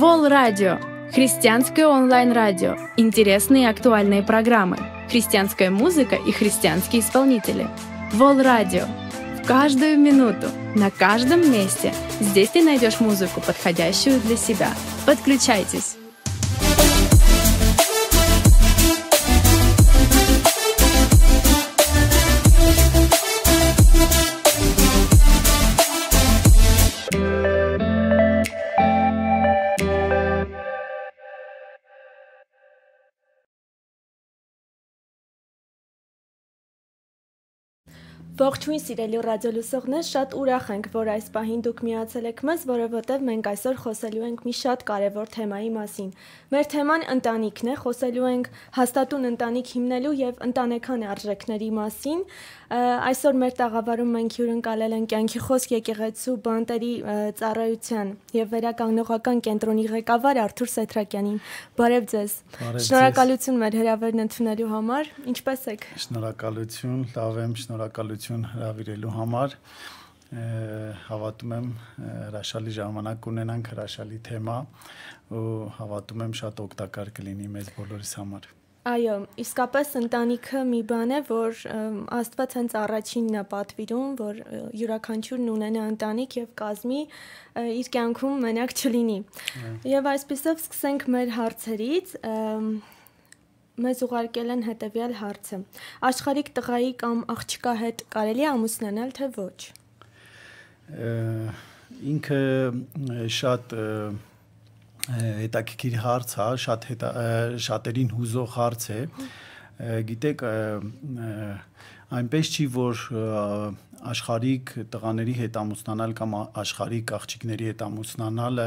Вол Радио – христианское онлайн-радио. Интересные и актуальные программы, христианская музыка и христианские исполнители. Вол Радио – в каждую минуту, на каждом месте. Здесь ты найдешь музыку, подходящую для себя. Подключайтесь! Ողջույն սիրելի ռադիոլուսողներ, շատ ուրախ ենք, որ այս պահին դուք միացել եք մեզ, որովհետև մենք այսօր խոսելու ենք մի շատ կարևոր թեմայի մասին։ Մեր թեման ընտանիքն է, խոսելու ենք հաստատուն ընտանիք հիմնելու եւ ընտանեկան արժեքների մասին։ Այսօր մեր տաղավարում մենք հյուրընկալել ենք Կյանքի խոսք եկեղեցու բանտերի ծառայության եւ վերականգնողական կենտրոնի ղեկավար Արթուր Սեթրակյանին։ Բարև ձեզ։ Շնորհակալություն մեր հրավերն ընդունելու համար։ Ինչպե՞ս եք։ Շնորհակալություն, լավ եմ, շնորհակալություն հաջողություն հravirելու համար հավատում եմ հրաշալի ժամանակ կունենանք հրաշալի թեմա ու հավատում եմ շատ օգտակար կլինի մեզ բոլորիս համար։ Այո, իսկապես ընտանիքը մի բան է, որ Աստված հենց առաջինն է պատվիրում, որ յուրաքանչյուրն ունենա ընտանիք եւ կազմի իր կյանքում մենակ չլինի։ Եվ այսպեսով սկսենք մեր հարցերից։ և, մեզ ուղարկել են հետևյալ հարցը. Աշխարհիկ տղայի կամ աղջկա հետ կարելի է ամուսնանալ թե ոչ։ Ինքը շատ հետաքրքիր հարց է, շատ հետա, շատերին հուզող հարց է։ Գիտեք, այնպես չի որ աշխարհիկ տղաների հետ ամուսնանալ կամ աշխարհիկ աղջիկների հետ ամուսնանալը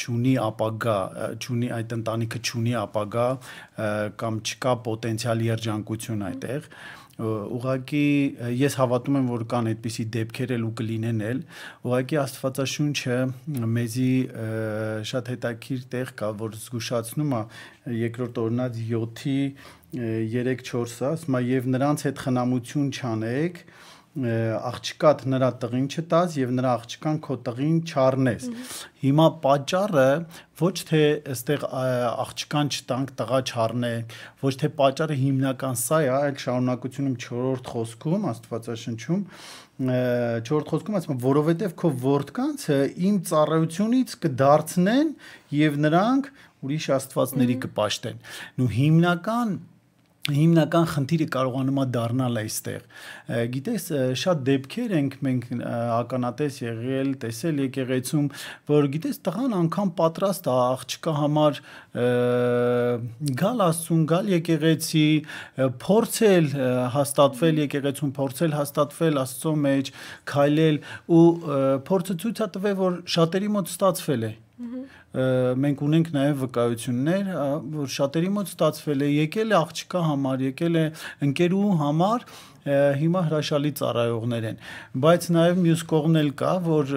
ճունի ապագա, ճունի այդ ընտանիքը ճունի ապագա կամ չկա պոտենցիալ երջանկություն այդտեղ ուղղակի ես հավատում եմ որ կան այդպիսի դեպքեր էլ ու կլինեն էլ ուղղակի աստվածաշունչը մեզի շատ հետաքրքիր տեղ կա որ զգուշացնում է երկրորդ օրնած 7-ի 3-4-ը, ասում է եւ նրանց հետ խնամություն չանեք, աղջկատ նրա տղին չտաս եւ նրա աղջկան քո տղին չառնես։ Հիմա պատճառը ոչ թե այստեղ աղջկան չտանք տղա չառնե, ոչ թե պատճառը հիմնական սա է, այլ շարունակությունում 4-րդ խոսքում Աստվածաշնչում 4-րդ խոսքում ասում որովհետև քո որդկանցը իմ ծառայությունից կդարձնեն եւ նրանք ուրիշ աստվածների կպաշտեն։ Նու հիմնական հիմնական խնդիրը կարողանում է դառնալ այստեղ։ Գիտես, շատ դեպքեր ենք մենք ականատես եղել, տեսել եկեղեցում, որ գիտես, տղան անգամ պատրաստ է աղջկա համար գալ աստուն, գալ եկեղեցի, փորձել հաստատվել եկեղեցում, փորձել հաստատվել Աստծո մեջ, քայլել ու փորձը ցույց է տվել, որ շատերի մոտ ստացվել է։ Ա, մենք ունենք նաև վկայություններ, որ շատերի մոտ ստացվել է, եկել է աղջկա համար, եկել է ընկերու համար, հիմա հրաշալի ծառայողներ են, բայց նաև մյուս կողմն էլ կա, որ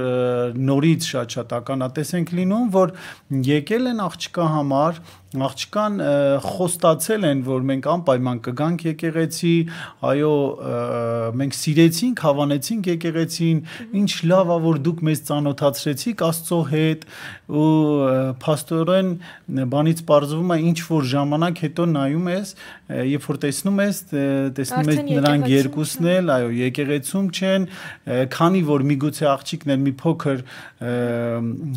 նորից շատ շատ ականատես ենք լինում, որ եկել են աղջկա համար աղջկան խոստացել են, որ մենք անպայման կգանք եկեղեցի, այո, մենք սիրեցինք, հավանեցինք եկեղեցին, ինչ լավ է, որ դուք մեզ ծանոթացրեցիք Աստծո հետ ու пастоրեն բանից པարզվում է ինչ որ ժամանակ հետո նայում ես, երբ որ տեսնում ես, տեսնում ես նրանք երկուսն էլ, այո, եկեղեցում չեն, քանի որ միգուցե աղջիկն էլ մի փոքր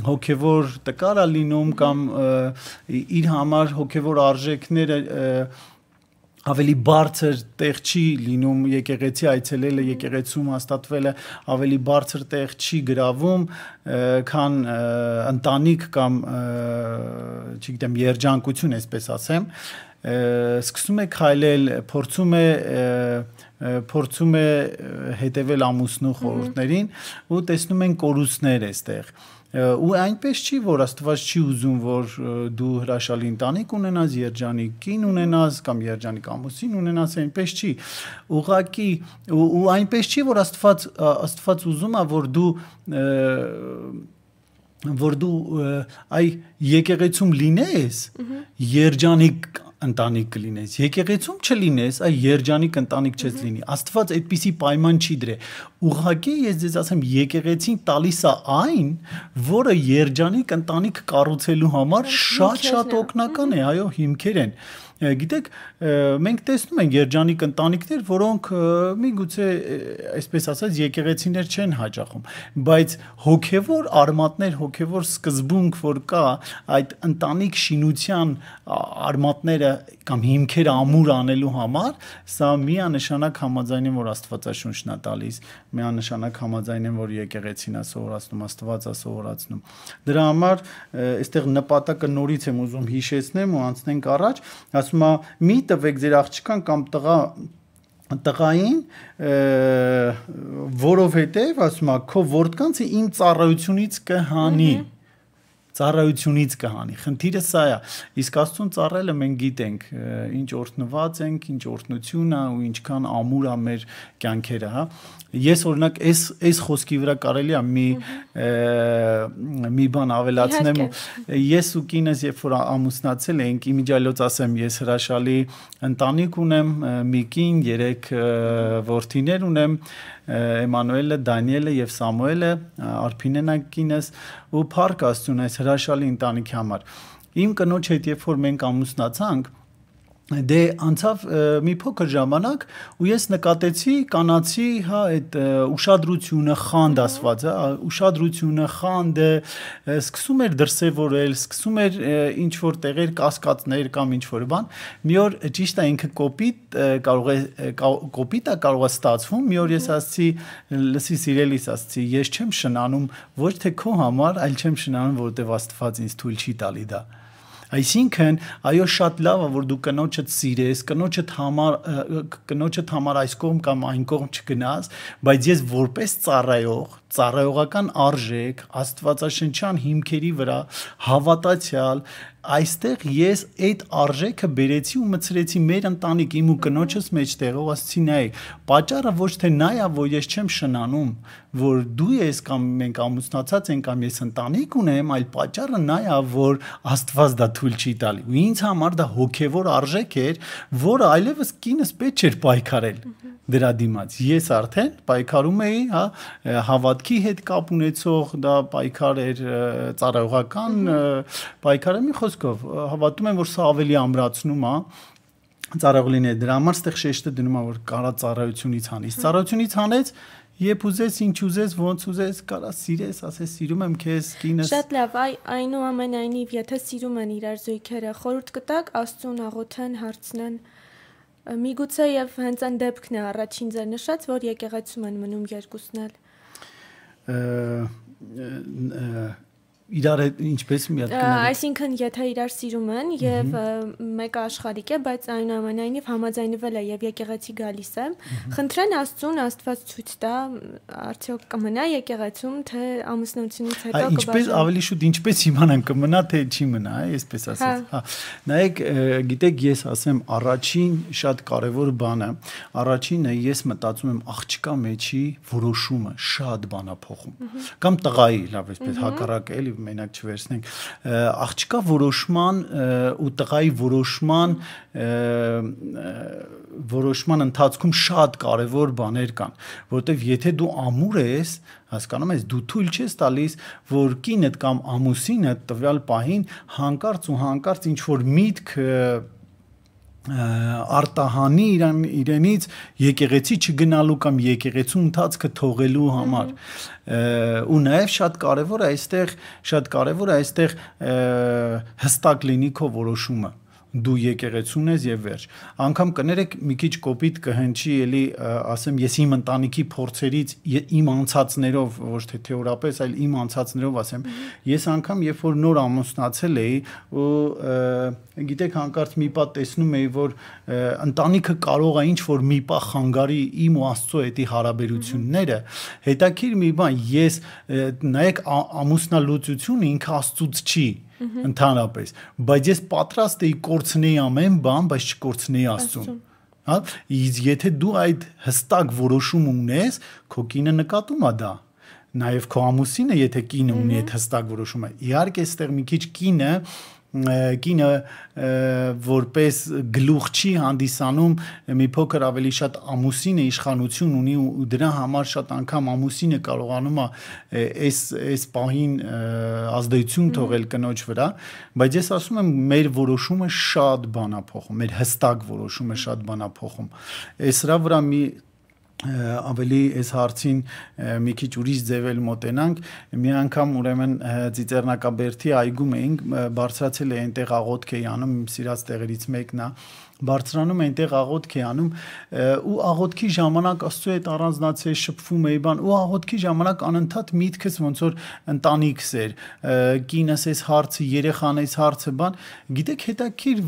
հոգևոր տկարա լինում կամ իր համ համար հոգևոր արժեքները ավելի բարձր տեղ չի լինում եկեղեցի այցելելը, եկեղեցում հաստատվելը ավելի բարձր տեղ չի գրավում, քան ընտանիք կամ չգիտեմ երջանկություն, այսպես ասեմ, սկսում է քայլել, փորձում է փորձում է հետևել ամուսնու խորհուրդներին ու տեսնում են կորուստներ այստեղ։ Ա ու այնպես չի որ աստված չի ուզում որ դու հրաշալի ընտանիք ունենաս երջանիկ կին ունենաս կամ երջանիկ ամուսին ունենաս այնպես չի ուղակի ու, ու այնպես չի որ աստված աստված ուզում է որ դու որ դու այ եկեղեցում լինես երջանիկ ընտանիք կլինես։ Եկեղեցում չլինես, այ երջանիկ ընտանիք չես լինի։ Աստված այդպիսի պայման չի դրել։ Ուղղակի ես ձեզ ասեմ, եկեղեցին տալիս է այն, որը երջանիկ ընտանիք կառուցելու համար շատ-շատ հա։ օգնական է, այո, հիմքեր են։ Ա, Գիտեք, մենք տեսնում ենք երջանիկ ընտանիքներ, որոնք միգուցե այսպես ասած եկեղեցիներ չեն հաճախում, բայց հոգևոր արմատներ, հոգևոր սկզբունք, որ կա այդ ընտանիք շինության արմատները կամ հիմքեր ամուր անելու համար, սա միանշանակ համաձայն եմ, որ Աստվածաշունչն է տալիս, միանշանակ համաձայն եմ, որ եկեղեցին է սովորացնում, Աստված է սովորացնում։ Դրա համար այստեղ նպատակը նորից եմ ուզում հիշեցնեմ ու անցնենք առաջ, ասում է՝ մի տվեք ձեր աղջկան կամ տղա տղային որովհետև ասում է քո որդկանցը իմ ծառայությունից կհանի mm -hmm ծառայությունից կհանի։ Խնդիրը սա է։ Իսկ Աստծուն ծառայելը մենք գիտենք, ինչ օրտնված ենք, ինչ օրտնություն է ու ինչքան ամուր է մեր կյանքերը, հա։ Ես օրինակ այս այս խոսքի վրա կարելի է մի մի բան ավելացնեմ։ Ես ու կինս երբ որ ամուսնացել էինք, իմիջալոց ասեմ, ես հրաշալի ընտանիք ունեմ, մի կին, երեք որդիներ ունեմ, ունեմ Էմանուելը, Դանիելը եւ Սամուելը, Արփինենը կինես ու Փառք Աստուն այս հրաշալի ընտանիքի համար։ Իմ կնոջ հետ երբ որ մենք ամուսնացանք, դե անցավ մի փոքր ժամանակ ու ես նկատեցի կանացի հա այդ հա, ուշադրությունը խանդ ասված հա ուշադրությունը խանդը սկսում էր դրսևորել սկսում էր ինչ որ տեղեր կասկածներ կամ ինչ որ բան մի օր ճիշտ է ինքը կոպիտ կարող է կոպիտը կարող է ստացվում մի օր ես ասացի լսի սիրելիս ասացի ես չեմ շնանում ոչ թե քո համար այլ չեմ շնանում որովհետև Աստված ինձ թույլ չի տալի դա Այսինքն, այո, շատ լավ է, որ դու կնոջդ սիրես, կնոջդ համար կնոջդ համար այս կողմ կամ այն կողմ չգնաս, բայց ես որպես ծառայող ծառայողական արժեք, աստվածաշնչյան հիմքերի վրա հավատացյալ, այստեղ ես այդ արժեքը բերեցի ու մցրեցի մեր ընտանիք իմ ու կնոջս մեջ տեղով ասցինայի։ Պաճառը ոչ թե նա է, որ ես չեմ շնանում, որ դու ես կամ մենք ամուսնացած ենք կամ ես ընտանիք ունեմ, այլ պաճառը նա է, որ Աստված դա թույլ չի տալի։ Ու ինձ համար դա հոգևոր արժեք էր, որը այլևս կինս պետք չէր պայքարել դրա դիմաց։ Ես արդեն պայքարում էի, հա, հավատ հավատքի հետ կապ ունեցող դա պայքար էր ծառայողական պայքարը մի խոսքով հավատում եմ որ սա ավելի ամրացնում է ծառայող լինել դրա համար ստեղ շեշտը դնում է որ կարա ծառայությունից հանես ծառայությունից հանես Եբ ուզես, ինչ ուզես, ոնց ուզես, կարա սիրես, ասես սիրում եմ քեզ, կինս։ Շատ լավ, այ այնուամենայնիվ, եթե սիրում են իրար զույգերը, խորհուրդ կտակ Աստծուն աղոթեն, հարցնեն։ Միգուցե եւ հենց այն դեպքն է առաջին ձեր նշած, որ եկեղեցում են մնում երկուսն էլ։ uh, իրար հետ ինչպես միադ կնալու։ Այսինքն, եթե իրար սիրում են եւ մեկը աշխարհիկ է, բայց այնուամենայնիվ համաձայնվել է եւ եկեղեցի գալիս է, խնդրեն Աստծուն, Աստված ցույց տա, արդյոք կմնա եկեղեցում, թե ամուսնությունից հետո կբացի։ Ինչպես ավելի շուտ ինչպես իմանան կմնա թե չի մնա, հա, այսպես հա։ ասած։ Հա։ Նայեք, գիտեք, ես ասեմ առաջին շատ կարեւոր բանը, առաջինը ես մտածում եմ աղջկա մեջի որոշումը շատ բանա փոխում։ Կամ տղայի, լավ, այսպես հակառակ էլի մենակ չվերցնենք, աղջկա որոշման ու տղայի որոշման որոշման ընթացքում շատ կարևոր բաներ կան, որովհետև եթե դու ամուր ես, հասկանում ես, դու թույլ չես տալիս, որ կինդ կամ ամուսինը տվյալ պահին հանկարծ ու հանկարծ ինչ որ միտք արտահանի իրան իրենից եկեղեցի չգնալու կամ եկեղեցու ընթացքը թողելու համար ու նաև շատ կարևոր է այստեղ շատ կարևոր է այստեղ հստակ լինի քո որոշումը դու եկեղեցուն ես եւ վերջ։ Անկամ կներեք մի քիչ կոպիտ կհնչի էլի, ասեմ, ես իմ ընտանիքի փորձերից իմ անցածներով ոչ թե թեորապես, այլ իմ անցածներով ասեմ, ես անգամ երբ որ նոր ամուսնացել էի ու գիտեք հանկարծ մի պա տեսնում էի, որ ընտանիքը կարող է ինչ որ մի պա խանգարի իմ ու Աստծո հետի հարաբերությունները, հետաքրիր մի բան, ես նայեք ամուսնալուծությունը ինքը Աստծուց չի ընդհանրապես, բայց ես պատրաստ էի կորցնեի ամեն բան, բայց չկորցնեի Աստծուն։ Հա, իսկ եթե դու այդ հստակ որոշումը ունես, քո կինը նկատում է դա նաև քո ամուսինը, եթե կինը ունի այդ հստակ որոշումը, իհարկե, այստեղ մի քիչ կինը կինը որպես գլուխ չի հանդիսանում մի փոքր ավելի շատ ամուսինը իշխանություն ունի ու դրա համար շատ անգամ ամուսինը կարողանում է այս այս պահին ազդեցություն թողել կնոջ վրա բայց ես ասում եմ մեր որոշումը շատ բան է փոխում մեր հստակ որոշումը շատ բան է փոխում այս հրա վրա մի ավելի այս հարցին մի քիչ ուրիշ ձևել մոտենանք մի անգամ ուրեմն ծիծեռնակաբերթի այգում էինք բարձրացել է այնտեղ աղոթք էի անում իմ սիրած տեղերից մեկն է բարձրանում այնտեղ աղոթք է անում ու աղոթքի ժամանակ աստծո հետ առանձնացել շփվում էի բան ու աղոթքի ժամանակ անընդհատ միտքս ոնց որ ընտանիքս էր կինս էս հարցը երեխաներս հարցը բան գիտեք հետաքրիր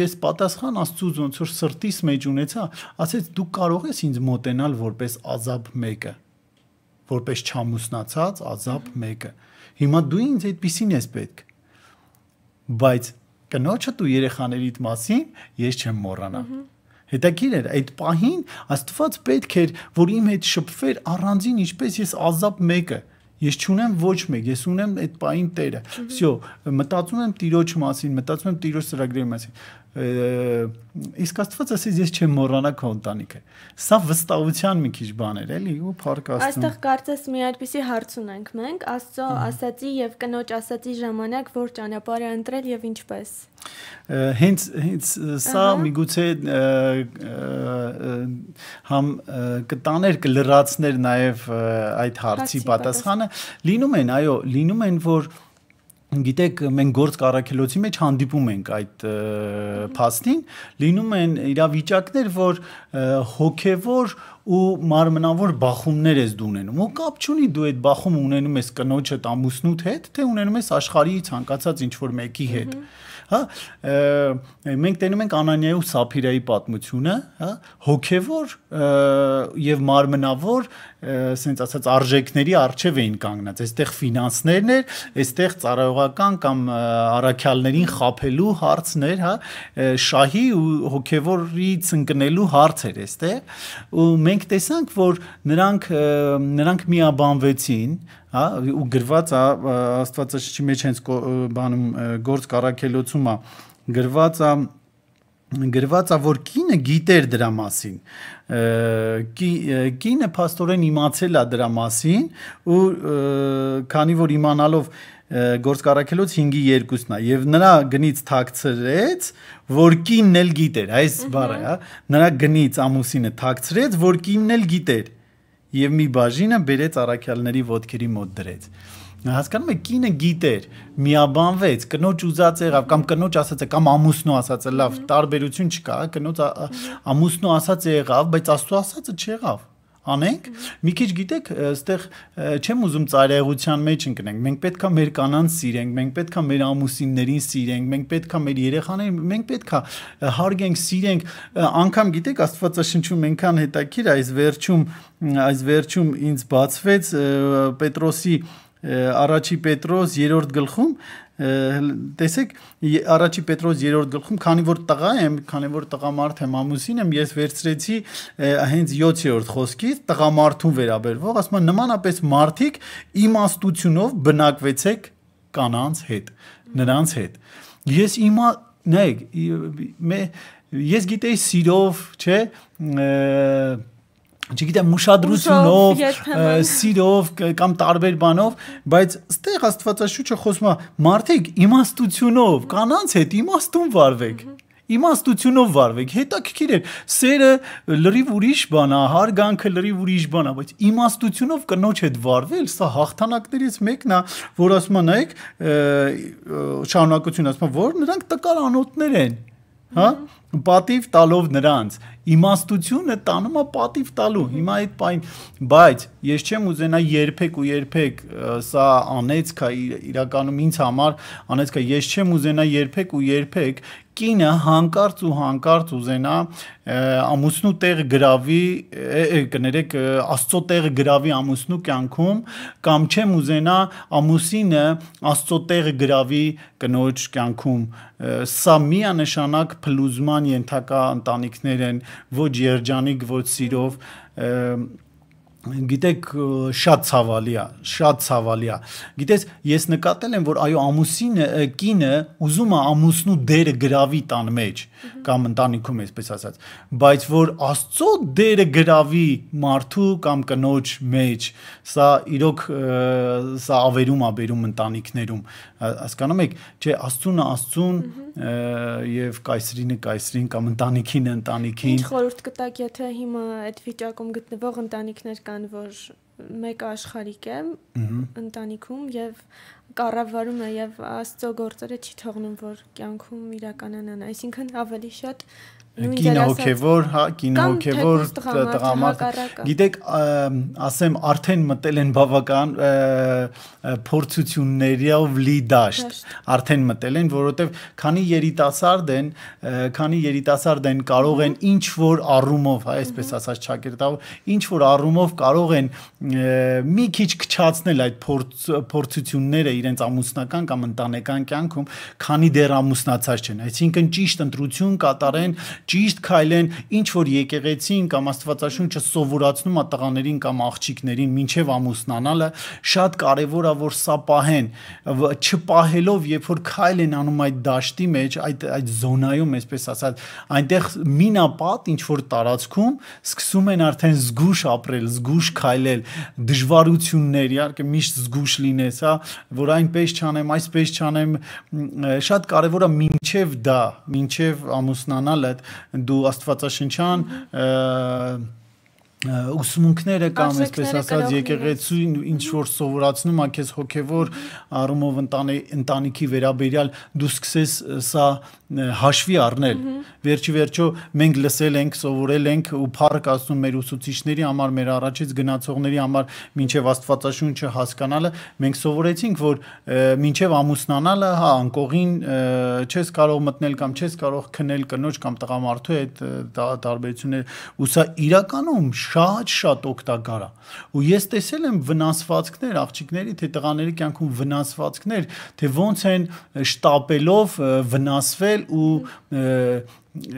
ես պատասխան աստծուց ոնց որ սրտիս մեջ ունեցա ասեց դու կարող ես ինձ մոտենալ որպես ազապ մեկը որպես չամուսնացած ազապ մեկը հիմա դու ինձ այդպեսին ես պետք բայց կնոջդ ու երեխաներիդ մասին ես չեմ մոռանա։ Հետաքրիր էր այդ պահին Աստված պետք էր որ իմ հետ շփվեր առանձին ինչպես ես ազատ մեկը ես չունեմ ոչ մեկ, ես ունեմ այդ պային Տերը։ Всё, մտածում եմ Տիրոջ մասին, մտածում եմ Տիրոջ ծրագրի մասին իսկ Աստված ասեց ես չեմ մոռանա քո ընտանիքը։ Սա վստահության մի քիչ բան էր, էլի, ու փառք Աստծո։ Այստեղ կարծես մի այդպիսի հարց ունենք մենք, Աստծո ասացի եւ կնոջ ասացի ժամանակ որ ճանապարհը ընտրել եւ ինչպես։ Հենց հենց սա միգուցե համ կտաներ կլրացներ նաեւ այդ հարցի պատասխանը։ Լինում են, այո, լինում են որ գիտեք մենք գործ կարակելոցի մեջ հանդիպում ենք այդ փաստին լինում են իրավիճակներ որ հոգևոր ու մարմնավոր բախումներ ես դու ունենում ու կապ չունի դու այդ բախումը ունենում ես կնոջդ ամուսնուդ հետ թե ունենում ես աշխարհի ցանկացած ինչ որ մեկի հետ mm -hmm հա մենք տենում ենք Անանիայի ու Սափիրայի պատմությունը, հա հոգևոր եւ մարմնավոր սենց ասած արժեքների արժև էին կանգնած։ Այստեղ ֆինանսներն էր, այստեղ ծառայողական կամ առաքյալներին խაფելու հարցներ, հա շահի ու հոգևորից ընկնելու հարց էր այստեղ։ Ու մենք տեսանք, որ նրանք նրանք միաբանվեցին, հա ու գրված է աստվածաշնչի մեջ հենց բանում գործ կարակելոցում է գրված է գրված է որ կինը գիտեր դրա մասին կի, կինը աստորեն իմացել է դրա մասին ու քանի որ իմանալով գործկարակելոց 5-ի 2-ն է եւ նրա գնից թաքցրեց որ կինն էլ գիտեր այս բառը հա նրա գնից ամուսինը թաքցրեց որ կինն էլ գիտեր եւ մի բաժինը բերեց առաքյալների ոդքերի մոտ դրեց։ Հասկանում եք, կինը գիտեր, միաբանվեց, կնոջ ուզած եղավ կամ կնոջ ասած է կամ ամուսնու ասած է, լավ, տարբերություն չկա, կնոջ ամուսնու ասած եղավ, բայց աստու ասածը չեղավ անենք։ Մի քիչ գիտեք, այստեղ չեմ ուզում ծայրահեղության մեջ ընկնենք։ Մենք պետքա մեր կանանց սիրենք, մենք պետքա մեր ամուսիններին սիրենք, մենք պետքա մեր երեխաներին, մենք պետքա հարգենք, սիրենք, անգամ գիտեք Աստվածաշնչում ենքան հետաքրիր այս վերջում այս վերջում ինձ բացվեց Պետրոսի առաջի Պետրոս 3-րդ գլխում տեսեք առաջի Պետրոս 3-րդ գլխում, քանի որ տղա եմ, քանի որ տղամարդ եմ, ամուսին եմ, ես վերցրեցի հենց 7-րդ խոսքից տղամարդուն վերաբերվող, ասում են նմանապես մարդիկ իմաստությունով բնակվեցեք կանանց հետ, նրանց հետ։ Ես իմա, նայեք, ես գիտեի սիրով, չէ, չգիտեմ, մշադրությունով, սիրով կամ տարբեր բանով, բայց ստեղ Աստվածաշունչը խոսում է մարդիկ իմաստությունով, կանանց հետ իմաստուն վարվեք իմաստությունով վարվեք, հետաքրքիր է։ Սերը լրիվ ուրիշ բան է, հարգանքը լրիվ ուրիշ բան է, բայց իմաստությունով կնոջ հետ վարվել, սա հաղթանակներից մեկն է, որ ասում են, նայեք, շարունակություն ասում, որ նրանք տկար անոթներ են հա պատիվ տալով նրանց Իմաստությունը տանում է պատիվ տալու։ Հիմա այդ պայն, բայց ես չեմ ուզենա երբեք ու երբեք սա անեցքա իրականում ինձ համար անեցքա ես չեմ ուզենա երբեք ու երբեք կինը հանկարծ ու հանկարծ ուզենա ամուսնու տեղ գրավի, կներեք, աստծո տեղ գրավի ամուսնու կյանքում կամ չեմ ուզենա ամուսինը աստծո տեղ գրավի կնոջ կյանքում։ Սա միանշանակ փլուզման ենթակա ընտանիքներ են, ոչ երջանիկ, ոչ սիրով գիտեք շատ ցավալի է, շատ ցավալի է։ Գիտես, ես նկատել եմ, որ այո ամուսինը, կինը ուզում է ամուսնու դերը գրավի տան մեջ կամ ընտանիքում, այսպես ասած, բայց որ Աստծո դերը գրավի մարդու կամ կնոջ մեջ, սա իրոք սա ավերում ա բերում ընտանիքներում։ Հասկանում եք, չէ, Աստծուն Աստծուն եւ կայսրինը կայսրին կամ ընտանիքին ընտանիքին Ինչ խորհուրդ կտակ, եթե հիմա այդ վիճակում գտնվող ընտանիքներ կան, որ մեկ աշխարհիկ է ընտանիքում եւ կառավարում է եւ Աստծո գործերը չի թողնում, որ կյանքում իրականանան, այսինքն ավելի շատ կինո հոգևոր, հա, կինո հոգևոր տղամարդ։ Գիտեք, ասեմ, արդեն մտել են բավական փորձություններով լի դաշտ։ Արդեն մտել են, որովհետև քանի երիտասարդ են, քանի երիտասարդ են կարող են ինչ որ առումով, հա, այսպես ասած ճակերտավոր, ինչ որ առումով կարող են մի քիչ քչացնել այդ փորձությունները իրենց ամուսնական կամ ընտանեկան կյանքում, քանի դեռ ամուսնացած չեն։ Այսինքն ճիշտ ընտրություն կատարեն ճիշտ քայլեն, ինչ որ եկեղեցին կամ Աստվածաշունչը սովորացնում է տղաներին կամ աղջիկներին մինչև ամուսնանալը, շատ կարևոր է որ սա պահեն, չպահելով, երբ որ քայլ են անում այդ դաշտի մեջ, այդ այդ զոնայում, այսպես ասած, այնտեղ մինապատ ինչ որ տարածքում սկսում են արդեն զգուշ ապրել, զգուշ քայլել, դժվարություններ, իհարկե միշտ զգուշ լինես, հա, որ այնպես չանեմ, այսպես չանեմ, շատ կարևոր է մինչև դա, մինչև ամուսնանալը դու աստվածաշնչյան ուսմունքները կամ այսպես ասած եկեղեցին ինչ որ սովորացնում է քեզ հոգևոր առումով ընտանի ընտանիքի վերաբերյալ դու սկսես սա հաշվի առնել։ Վերջի վերջո մենք լսել ենք, սովորել ենք ու փառք ասում մեր ուսուցիչների համար, մեր առաջից գնացողների համար, մինչև Աստվածաշունչը հասկանալը, մենք սովորեցինք, որ մինչև ամուսնանալը, հա, անկողին չես կարող մտնել կամ չես կարող քնել կնոջ կամ տղամարդու այդ տարբերությունը, ու սա իրականում շատ-շատ օգտակար է։ Ու ես տեսել եմ վնասվածքներ աղջիկների, թե տղաների կյանքում վնասվածքներ, թե ոնց են շտապելով վնասվել կոչել ու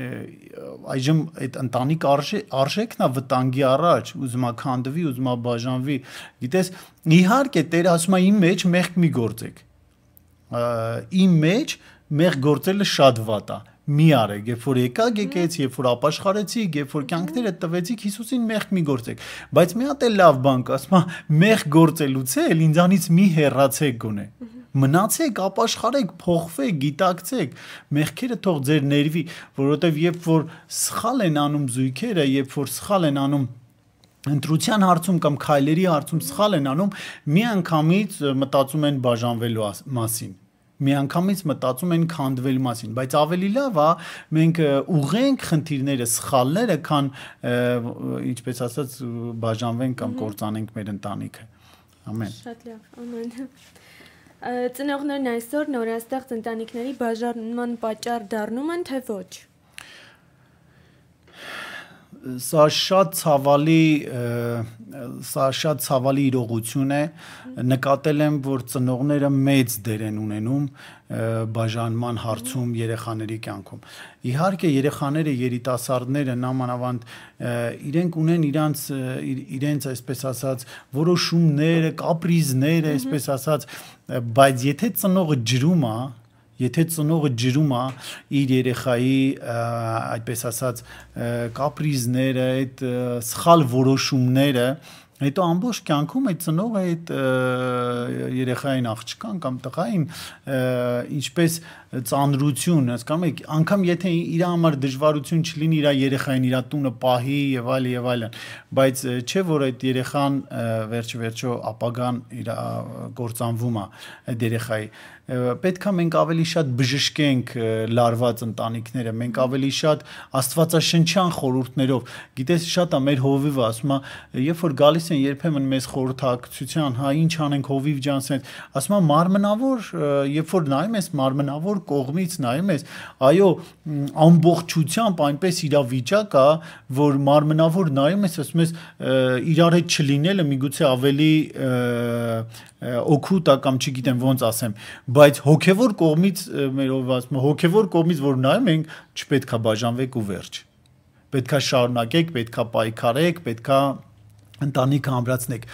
այժմ այդ ընտանիք արժե արժեքն է վտանգի առաջ ուզում է քանդվի ուզում է բաժանվի գիտես իհարկե Տեր ասում է իմ մեջ մեղք մի գործեք իմ մեջ մեղ գործելը շատ վատ է մի արեք, երբ որ եկաք եկեց, երբ որ ապաշխարեցիք, երբ որ կյանքները տվեցիք Հիսուսին մեղք մի գործեք։ Բայց մի հատ է լավ բան կա, ասում է մեղք գործելուց էլ ինձանից մի հեռացեք գոնե։ Ահա մնացեք, ապաշխարեք, փոխվեք, գիտակցեք, մեղքերը թող ձեր ներվի, որովհետև երբ որ սխալ են անում զույգերը, երբ որ սխալ են անում ընտրության հարցում կամ քայլերի հարցում սխալ են անում, միանգամից մտածում են բաժանվելու մասին միանգամից մտածում են քանդվել մասին, բայց ավելի լավ է մենք ուղենք խնդիրները, սխալները, քան ինչպես ասած բաժանվենք կամ կործանենք մեր ընտանիքը։ Ամեն։ Շատ լավ, ամեն։ Ծնողներն այսօր նորաստեղծ ընտանիքների բաժանման պատճառ դառնում են, թե ոչ սա շատ ցավալի սա շատ ցավալի իրողություն է նկատել եմ որ ծնողները մեծ դեր են ունենում բաժանման հարցում երեխաների կյանքում իհարկե երեխաները երիտասարդները նամանավանդ իրենք ունեն իրանց իրենց այսպես ասած որոշումները կապրիզները այսպես ասած բայց եթե ծնողը ջրում է Եթե ծնողը ջրում է իր երեխայի այդպես ասած կապրիզները, այդ սխալ որոշումները, հետո ամբողջ կյանքում այդ ծնողը այդ երեխային աղջկան կամ տղային ինչպես և, ծանրություն, հասկանում եք, անգամ եթե իր համար դժվարություն չլինի իր երեխային իր տունը պահի եւ այլ եւ այլն, բայց չէ որ այդ երեխան վերջ-վերջո ապագան իր կործանվում է այդ երեխայի պետքա մենք ավելի շատ բժշկենք լարված ընտանիքները, մենք ավելի շատ աստվածաշնչյան խորհուրդներով։ Գիտես, շատ է մեր հովիվը, ասում է, երբ որ գալիս են երբեմն մեզ խորհրդակցության, հա, ինչ անենք հովիվ ջան, ասենց, ասում է մարմնավոր, երբ որ նայում ես մարմնավոր կողմից նայում ես, այո, ամբողջությամբ այնպես իրավիճակ է, որ մարմնավոր նայում ես, ասում ես իրար հետ չլինելը միգուցե ավելի օգուտ է կամ չգիտեմ ոնց ասեմ, բայց հոգևոր կողմից մերով ասում հոգևոր կողմից որ նայում ենք, չպետքա բաժանվեք ու վերջ։ Պետքա շարունակեք, պետքա պայքարեք, պետքա ընտանիքը ամրացնեք։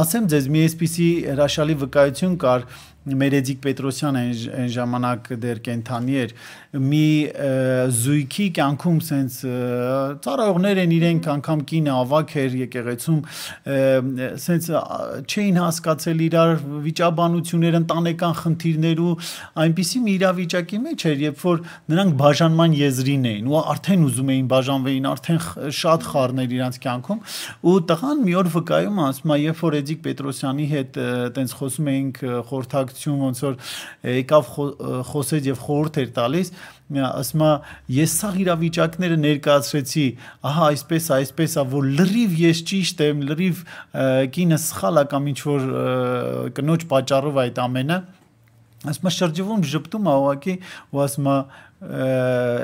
Ասեմ ձեզ մի էսպիսի հրաշալի վկայություն կար, որ Մերեդիկ Պետրոսյան այն, այն ժամանակ դեր կենթանի էր մի զույգի կյանքում սենց ծառայողներ են իրենք անգամ կինը ավակ էր եկեղեցում սենց չէին հասկացել իրար վիճաբանություններ ընտանեկան խնդիրներ ու այնպիսի մի իրավիճակի մեջ էր երբ որ նրանք բաժանման եզրին էին ու արդեն ուզում էին բաժանվեին արդեն շատ խառներ իրանց կյանքում ու տղան մի օր վկայում ասում է երբ որ Էդիկ Պետրոսյանի հետ տենց խոսում էինք խորհրդակ բնակչություն ոնց որ եկավ խոսեց եւ խորհուրդ էր տալիս ասում է ես սաղ իրավիճակները ներկայացրեցի ահա այսպես այսպես է որ լրիվ ես ճիշտ եմ լրիվ կինը սխալ է կամ ինչ որ կնոջ պատճառով այդ ամենը ասում է շրջվում ժպտում է ուղակի ու ասում է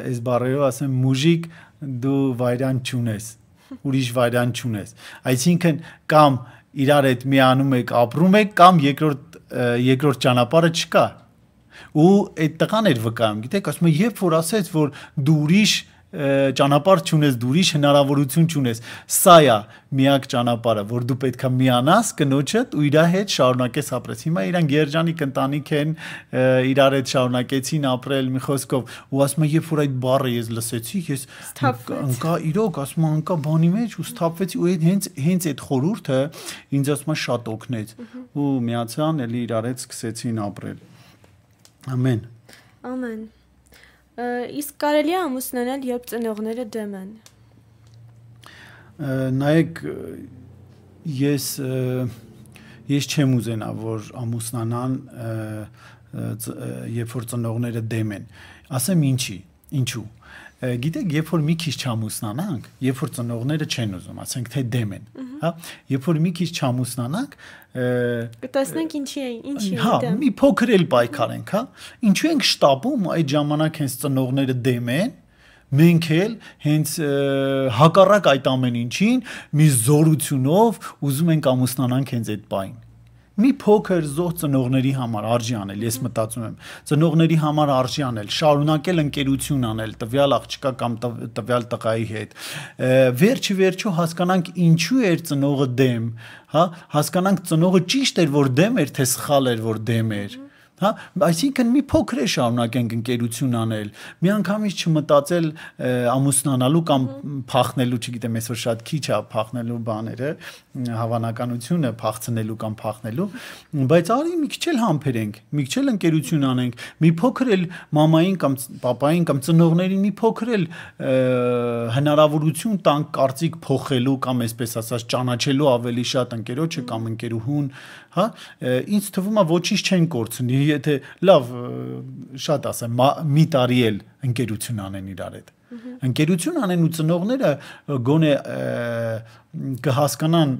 այս բարերով ասեմ մուժիկ դու վայրան չունես ուրիշ վայրան չունես։ Այսինքն կամ իրար հետ միանում եք, ապրում եք կամ երկրորդ երկրորդ ճանապարհը չկա։ Ու այդ տղան էր վկայում, գիտեք, ասում է, երբ որ ասեց, որ դու ուրիշ ճանապարհ ճունես, դուրիշ հնարավորություն ճունես։ Սա է միակ ճանապարհը, որ դու պետքա միանաս կնոջդ ու իր հետ շարունակես ապրես։ Հիմա իրանք երջանիկ ընտանիք են, իրար հետ շարունակեցին ապրել մի խոսքով, ու ասում եմ, երբ որ այդ բառը ես լսեցի, ես անկա իրոք, ասում եմ, անկա բանի մեջ ու սթափվեցի ու այդ հենց հենց այդ խորուրդը ինձ ասում է շատ օգնեց։ Ու միացան, էլի իրար հետ սկսեցին ապրել։ Ամեն։ Ամեն։ Իսկ կարելի է ամուսնանալ, երբ ծնողները դեմ են։ Նայեք, ես ես չեմ ուզենա, որ ամուսնանան երբ որ ծնողները դեմ են։ Ասեմ ինչի, ինչու գիտեք, երբ որ մի քիչ չամուսնանանք, երբ որ ծնողները չեն ուզում, ասենք թե դեմ են, հա, երբ որ մի քիչ չամուսնանանք, կտեսնենք ինչի է, ինչի է։ Հա, մի փոքր էլ պայքարենք, հա։ Ինչու ենք շտապում այդ ժամանակ հենց ծնողները դեմ են, մենք էլ հենց հակառակ այդ ամեն ինչին մի զորությունով ուզում ենք ամուսնանանք հենց այդ բային մի փոքր զոհ ծնողների համար արժի անել, ես մտածում եմ։ Ծնողների համար արժի անել, շարունակել ընկերություն անել տվյալ աղջկա կամ տվյալ տղայի հետ։ Վերջի վերջո հասկանանք ինչու էր ծնողը դեմ, հա, հասկանանք ծնողը ճիշտ էր, որ դեմ էր, թե սխալ էր, որ դեմ էր։ Ա, հա այսինքն մի փոքր է շարունակենք ընկերություն անել մի անգամից չմտածել ամուսնանալու կամ փախնելու չգիտեմ այսօր շատ քիչ է փախնելու բաները հավանականությունը փախցնելու կամ փախնելու բայց արի մի քիչ էլ համբերենք մի քիչ էլ ընկերություն անենք մի փոքր էլ մամային կամ papayin կամ ծնողներին մի փոքր էլ հնարավորություն տանք կարծիք փոխելու կամ այսպես ասած ճանաչելու ավելի շատ ընկերոջը կամ ընկերուհուն հա ինձ թվում է ոչինչ չեն կորցնի եթե լավ շատ ասեմ մի տարի էլ ընկերություն անեն իրար հետ ընկերություն անեն ու ծնողները գոնե կհասկանան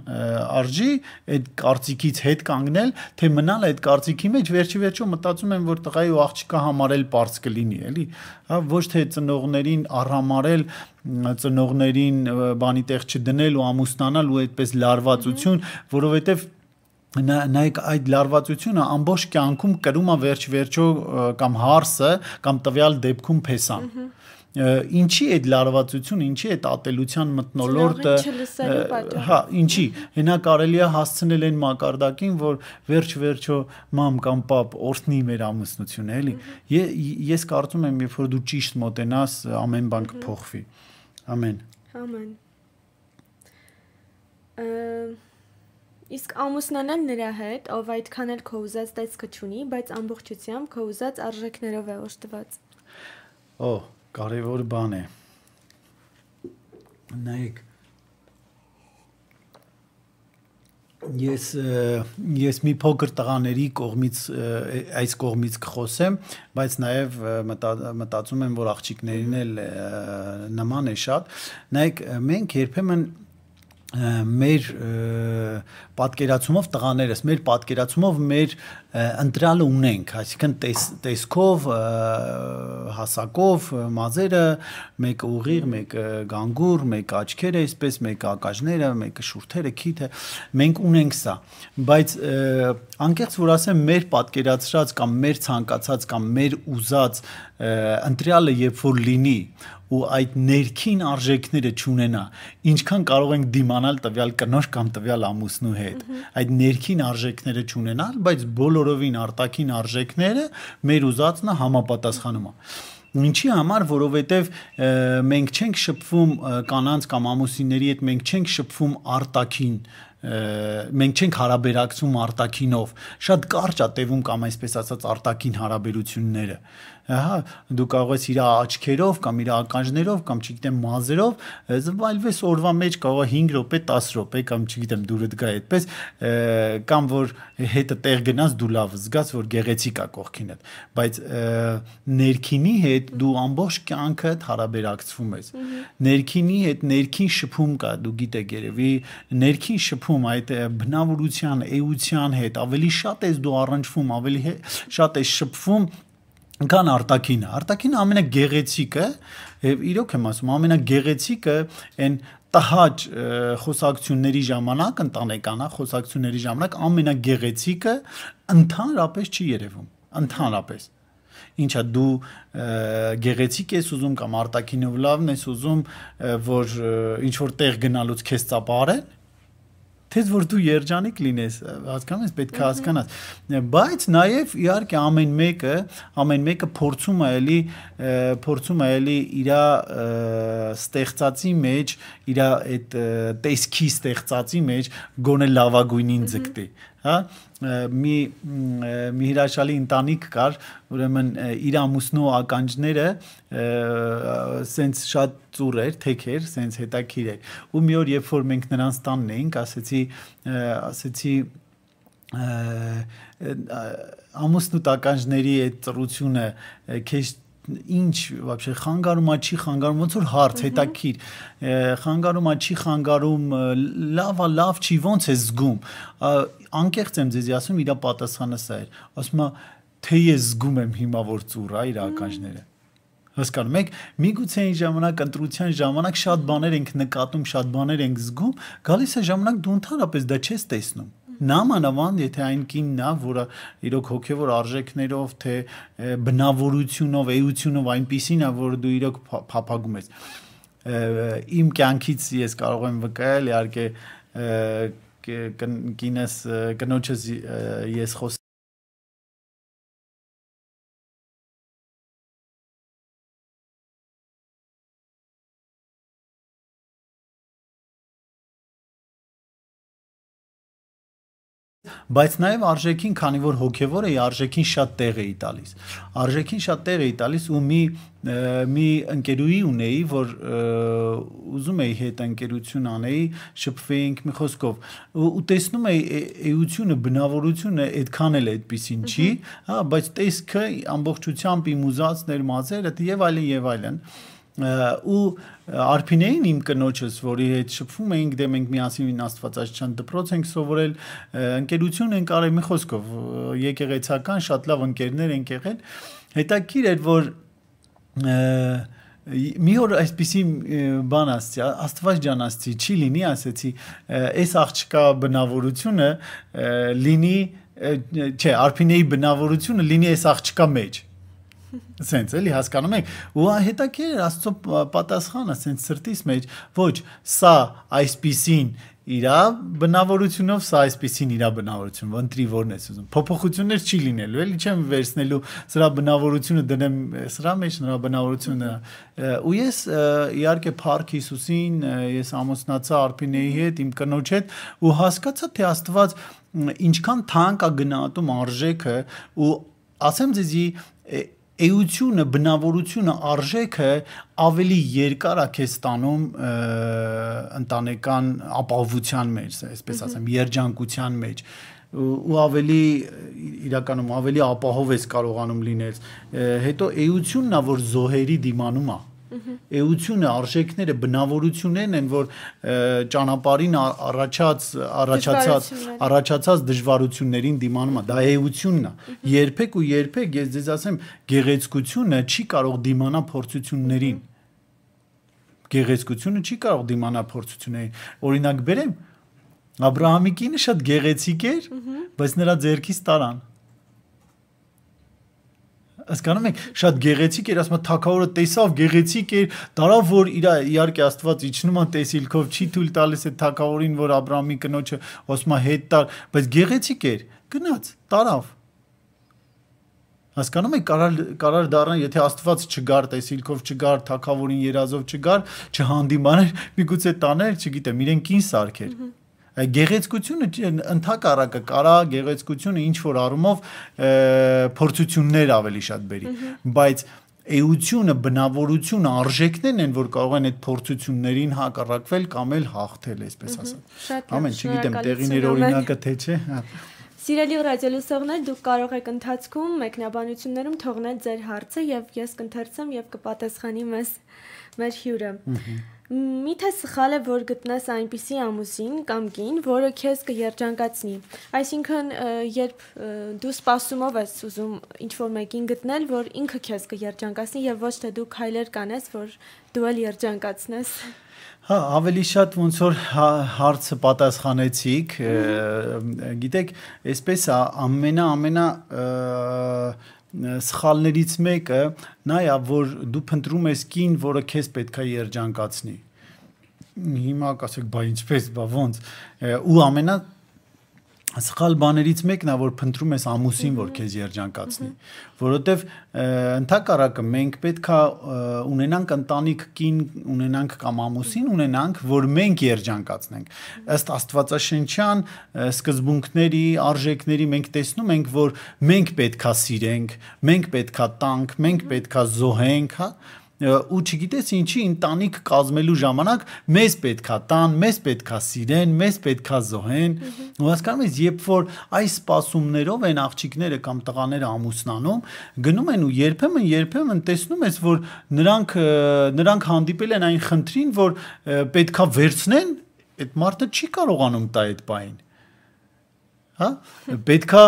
արժի այդ կարծիքից հետ կանգնել, թե մնալ այդ կարծիքի մեջ վերջի վերջո մտածում են, որ տղայի ու աղջիկա համարել པարզ կլինի, էլի։ Հա ոչ թե ծնողներին առհամարել ծնողներին բանի տեղ չդնել ու ամուսնանալ ու այդպես լարվածություն, որովհետև նա նայեք այդ լարվածությունը ամբողջ կյանքում կրում է վերջ-վերջո կամ հարսը կամ տվյալ դեպքում փեսան։ Ինչի այդ լարվածությունը, ինչի այդ ատելության մտնոլորտը, հա, ինչի։ Հենա կարելի է հասցնել այն մակարդակին, որ վերջ-վերջո մամ կամ պապ օրհնի մեր ամուսնությունը, էլի։ Ես կարծում եմ, երբ որ դու ճիշտ մոտենաս, ամեն բան կփոխվի։ Ամեն։ Ամեն։ Ա Իսկ ամուսնանալ նրա հետ, ով այդքան էլ քո ուզած տեսքը չունի, բայց ամբողջությամբ քո ուզած արժեքներով է օժտված։ Օ, կարևոր բան է։ Նայեք, ես ես մի փոքր տղաների կողմից այս կողմից կխոսեմ, բայց նաև մտա, մտածում եմ, որ աղջիկներին էլ նման է շատ։ Նայեք, մենք երբեմն են մեր պատկերացումով տղաներս, մեր պատկերացումով մեր ընտրալը ունենք, այսինքն տես, տեսքով, հասակով, մազերը, մեկը ուղիղ, մեկը գանգուր, մեկը աչքերը, այսպես մեկը ակաժները, մեկը շուրթերը, քիթը, մենք ունենք սա, բայց անկեղծ որ ասեմ, մեր պատկերացրած կամ մեր ցանկացած կամ մեր ուզած ընտրյալը երբ որ լինի, ու այդ ներքին արժեքները ճունենա, ինչքան կարող ենք դիմանալ տվյալ կնոջ կամ տվյալ ամուսնու հետ։ Այդ ներքին արժեքները ճունենալ, բայց բոլորովին արտաքին արժեքները մեր ուզածնա համապատասխանում է։ Ինչի համար, որովհետև մենք չենք շփվում կանանց կամ ամուսինների հետ, մենք չենք շփվում արտաքին մենք չենք հարաբերակցում արտակինով շատ կարճ է տևում կամ այսպես ասած արտակին հարաբերությունները հա դու կարող ես իր աչքերով կամ իր ականջներով կամ չգիտեմ մազերով զվալվես օրվա մեջ կարող է 5 րոպե 10 րոպե կամ չգիտեմ դուրդ գա այդպես կամ որ հետը տեղ գնաս դու լավ զգաս որ գեղեցիկ է կողքինդ բայց ներքինի հետ դու ամբողջ կյանքը հարաբերակցվում ես ներքինի հետ ներքին շփում կա դու գիտեք երևի ներքին շփում այդ բնավորության էության հետ ավելի շատ ես դու առնչվում ավելի շատ ես շփվում Կան արտակինը։ Արտակինը ամենագեղեցիկը, եւ իրոք եմ ասում, ամենագեղեցիկը այն տհաճ խոսակցությունների ժամանակ, ընտանեկան խոսակցությունների ժամանակ ամենագեղեցիկը ընդհանրապես չի երևում, ընդհանրապես։ Ինչա դու գեղեցիկ ես ուզում կամ արտակինով լավն ես ուզում, որ ինչ որ տեղ գնալուց քեզ ծապարեն, թեզ որ դու երջանիկ լինես, հասկանում ես, պետք է հասկանաս։ Բայց նաև իհարկե ամեն մեկը, ամեն մեկը փորձում է էլի փորձում է էլի իր ստեղծածի մեջ, իր այդ տեսքի ստեղծածի մեջ գոնե լավագույնին ձգտի հա մի մի հրաշալի ընտանիք կար, ուրեմն իր ամուսնու ականջները սենց շատ ծուր էր, թեք էր, սենց հետաքրիր էր։ Ու մի օր երբ որ մենք նրանց տանն էինք, ասեցի ասեցի ամուսնու տականջների այդ ծրությունը քեզ ինչ вообще խանգարումա չի խանգարում ոնց որ հարց հետաքրիր խանգարումա չի խանգարում լավա լավ չի ոնց է զգում անկեղծ եմ ձեզի ասում իրա պատասխանը սա էր ասում է թե ես զգում եմ հիմա որ ծուր է իր ականջները հասկանում եք միգուցե այն ժամանակ ընտրության ժամանակ շատ բաներ ենք նկատում շատ բաներ ենք զգում գալիս է ժամանակ դու ընդհանրապես դա չես տեսնում նամանավանդ եթե այն կինն է, որը իրոք հոգևոր արժեքներով թե բնավորությունով, էությունով այնպիսին է, որ դու իրոք փափագում ես։ Իմ կյանքից ես կարող եմ վկայել, իհարկե կինս կնոջս ես խոս բայց նաև արժեքին, քանի որ հոգևոր էի, արժեքին շատ տեղ էի տալիս։ Արժեքին շատ տեղ էի տալիս ու մի մի ընկերուի ունեի, որ ուզում էի հետ ընկերություն անեի, շփվեինք մի խոսքով։ ու տեսնում էի էությունը, բնավորությունը այդքան էլ այդպեսին չի, հա, բայց տեսքը ամբողջությամբ իմ ուզածներ, մազերը եւ այլն եւ այլն։ և այլն ու արփինեին իմ կնոջս, որի հետ շփվում էինք, դե մենք միասին Աստվածաշչան դպրոց ենք սովորել, ընկերություն ենք արել մի խոսքով, եկեղեցական շատ լավ ընկերներ ենք եղել։ Հետաքրիր էր, որ մի օր այսպեսի բան ասացի, Աստված ջան ասացի, չի լինի, ասացի, այս աղջկա բնավորությունը լինի, չէ, արփինեի բնավորությունը լինի այս աղջկա մեջ Սենց էլի հասկանում եք, ու հետաքրիր Աստծո պատասխանը սենց սրտից մեջ, ոչ, սա այսպիսին իրա բնավորությունով սա այսպեսին իրա բնավորություն, ընտրի որն ես ուզում։ Փոփոխություններ չի լինելու, էլի չեմ վերցնելու սրա բնավորությունը դնեմ սրա մեջ նրա բնավորությունը։ Ու ես իհարկե Փարք Հիսուսին, ես ամուսնացա Արփինեի հետ, իմ կնոջ հետ ու հասկացա թե Աստված ինչքան թանկ է գնահատում արժեքը ու ասեմ ձեզի էությունը, բնավորությունը, արժեքը ավելի երկար է քեզ տանում ընտանեկան ապահովության մեջ, այսպես ասեմ, երջանկության մեջ ու ավելի իրականում ավելի ապահով ես կարողանում լինել։ Հետո էությունն է, որ զոհերի դիմանում է։ Ա Էությունը, արժեքները, բնավորություններն են, որ ճանապարհին առաջած առաջացած առաջացած դժվարություններին դիմանում է։ Դա էությունն է։ Երբեք ու երբեք ես ձեզ ասեմ, գեղեցկությունը չի կարող դիմանա փորձություններին։ Գեղեցկությունը չի կարող դիմանա փորձություններին։ Օրինակ բերեմ, Աբրահամի կինը շատ գեղեցիկ էր, բայց նրա ձերքից տարան հասկանում եք, շատ գեղեցիկ էր, ասում է թակավորը տեսավ, գեղեցիկ էր, դարավ որ իր իհարկե Աստված իջնում է տեսիլքով, չի թույլ տալիս այդ թակավորին, որ Աբրամի կնոջը ասում է հետ տար, բայց գեղեցիկ էր, գնաց, տարավ։ Հասկանում եք, կարար կարար դառնան, եթե Աստված չգար, տեսիլքով չգար, թակավորին երազով չգար, չհանդիմաներ, միգուցե տաներ, չգիտեմ, իրեն կին սարքեր։ mm -hmm. Գեղեցկությունը ընդհակառակը կարա գեղեցկությունը ինչ որ առումով փորձություններ ավելի շատ բերի, բայց էությունը, բնավորությունը, արժեքներն են, որ կարող են այդ փորձություններին հակառակվել կամ էլ հաղթել, այսպես ասած։ Ամեն, չգիտեմ, տեղիներ օրինակը թե չէ։ հա։ Սիրելի ռադիոլուսողներ, դուք կարող եք ընթացքում մեկնաբանություններում թողնել ձեր հարցը եւ ես կընթերցեմ եւ կպատասխանի մեզ մեր հյուրը։ Ահա Միթե սխալ է, որ գտնես այնպիսի ամուսին կամ կին, որը քեզ կերջանկացնի։ Այսինքն, երբ դու սпасումով ես ուզում ինչ-որ մեկին գտնել, որ ինքը քեզ կերջանկացնի եւ ոչ թե դու քայլեր կանես, որ դու էլ երջանկացնես։ Հա, ավելի շատ ոնց որ հա, հարցը պատասխանեցիք, գիտեք, այսպես ամենա ամենա սխալներից մեկը նա է, որ դու փնտրում ես կին, որը քեզ պետքա երջանկացնի։ Հիմա կասեք, բա ինչպես, բա ոնց։ Ու ամենա սխալ բաներից մեկն է որ փնտրում ես ամուսին որ քեզ երջանկացնի որովհետև ընդհակառակը մենք պետքա ունենանք ընտանիք կին ունենանք կամ ամուսին ունենանք որ մենք երջանկացնենք ըստ աստվածաշնչյան սկզբունքների արժեքների մենք տեսնում ենք որ մենք պետքա սիրենք մենք պետքա տանք մենք պետքա զոհենք հա ու չգիտես ինչի ընտանիք կազմելու ժամանակ մեզ պետքա տան, մեզ պետքա սիրեն, մեզ պետքա զոհեն։ Ու հասկանում ես, երբ որ այս սպասումներով են աղջիկները կամ տղաները ամուսնանում, գնում են ու երբեմն երբեմն տեսնում ես, որ նրանք նրանք հանդիպել են այն խնդրին, որ պետքա վերցնեն, այդ մարդը չի կարողանում տա այդ բանը հա պետքա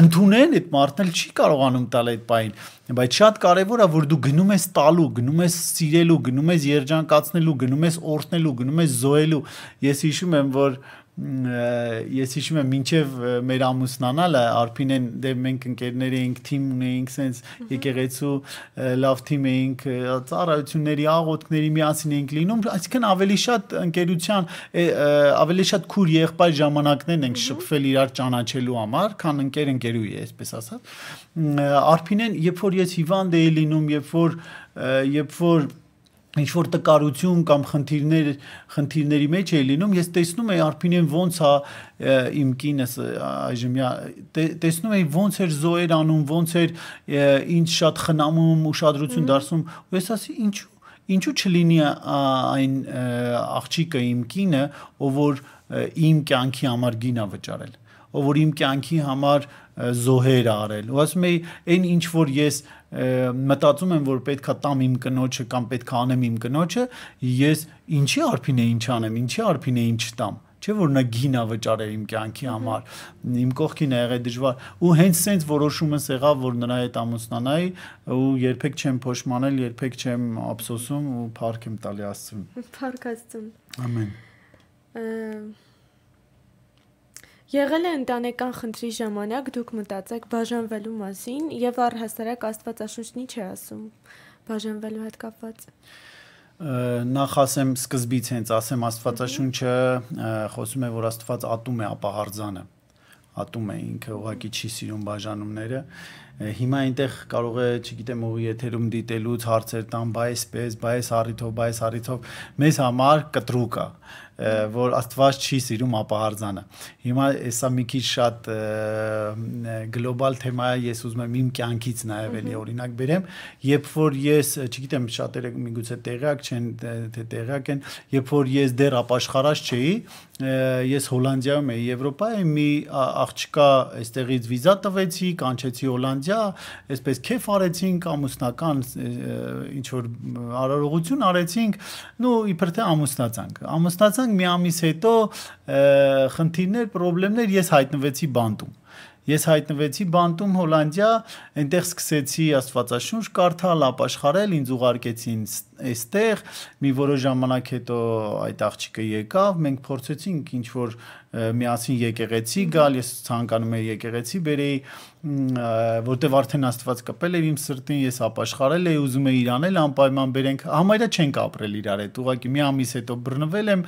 ընդունեն այդ մարդն էլ չի կարողանում տալ այդ պայն բայց շատ կարևոր է որ դու գնում ես տալու գնում ես սիրելու գնում ես երջանկացնելու գնում ես օրտնելու գնում ես զոհելու ես հիշում եմ որ ես հիշում եմ մինչև մեր ամուսնանալը արփինեն դե մենք ընկերներ էինք թիմ ունեինք sense եկեղեցու լավ թիմ էինք ծառայությունների աղոթքների միասին էինք լինում այսինքն ավելի շատ ընկերության ավելի շատ քուր եղբայր ժամանակներն ենք շփվել իրար ճանաչելու համար քան ընկեր ընկերուի այսպես ասած արփինեն երբ որ ես հիվանդ էի լինում երբ որ երբ որ ինչ որ տկարություն կամ խնդիրներ խնդիրների մեջ է լինում ես տեսնում եի արփինեն ոնց հա իմ կինս այժմյա տեսնում եի ոնց էր զոեր անում ոնց էր ինչ շատ խնամում ուշադրություն դարձում ու ես ասի ինչու ինչու չլինի այն աղջիկը իմ կինը ով որ իմ կյանքի համար գինա վճարել ով որ իմ կյանքի համար զոհեր արել ու ասում եի այն ինչ որ ես մտածում եմ, որ պետքա տամ իմ կնոջը կամ պետքա անեմ իմ կնոջը, ես ինչի արփին է ինչ անեմ, ինչի արփին է ինչ տամ չէ որ նա գինա վճարել իմ կյանքի համար իմ կողքին է եղել դժվար ու հենց սենց որոշումս եղավ որ նրա հետ ամուսնանայի ու երբեք չեմ փոշմանել երբեք չեմ ափսոսում ու փառք եմ տալի աստծուն փառք աստծուն ամեն Եղել է ընտանեկան խնդրի ժամանակ դուք մտածեք բաժանվելու մասին եւ առհասարակ Աստվածաշունչն ի՞նչ է ասում բաժանվելու հետ կապված։ Նախ ասեմ սկզբից հենց ասեմ Աստվածաշունչը խոսում է որ Աստված ատում է ապահարձանը ատում է ինքը ուղակի չի սիրում բաժանումները հիմա այնտեղ կարող է չգիտեմ ուղի եթերում դիտելուց հարցեր տան բայ այսպես բայ այս առիթով բայ այս առիթով մեզ համար կտրուկ է որ Աստված չի սիրում ապահարձանը։ Հիմա հեսա մի քիչ շատ գլոբալ թեմա է, ես ուզում եմ իմ կյանքից նաև էլի օրինակ բերեմ, երբ որ ես, չգիտեմ, շատերը միգուցե տեղյակ չեն, թե տեղյակ են, երբ որ ես դեռ ապաշխարած չէի, ես Հոլանդիայում էի, Եվրոպայում մի աղջկա այստեղից վիզա տվեցի, կանչեցի Հոլանդիա, այսպես քեֆ արեցինք ամուսնական ինչ որ արարողություն արեցինք, նո իբր թե ամուսնացանք։ Ամուսնացան խոսանք մի ամիս հետո խնդիրներ, խնդիրներ, ես հայտնվեցի բանտում։ Ես հայտնվեցի Բանտում Հոլանդիա, այնտեղ սկսեցի Աստվածաշունչ կարդալ, ապաշխարել, ինձ ուղարկեցին այստեղ։ Մի որոշ ժամանակ հետո այդ աղջիկը եկավ, մենք փորձեցինք ինչ որ միասին եկեղեցի գալ, ես ցանկանում եմ եկեղեցի բերեի, որտեվ արդեն Աստված կպել էր իմ սրտին, ես ապաշխարել էի, ուզում էի իրանել անպայման բերենք։ Համարյա չենք ապրել իրար հետ, ուղղակի մի ամիս հետո բռնվել եմ,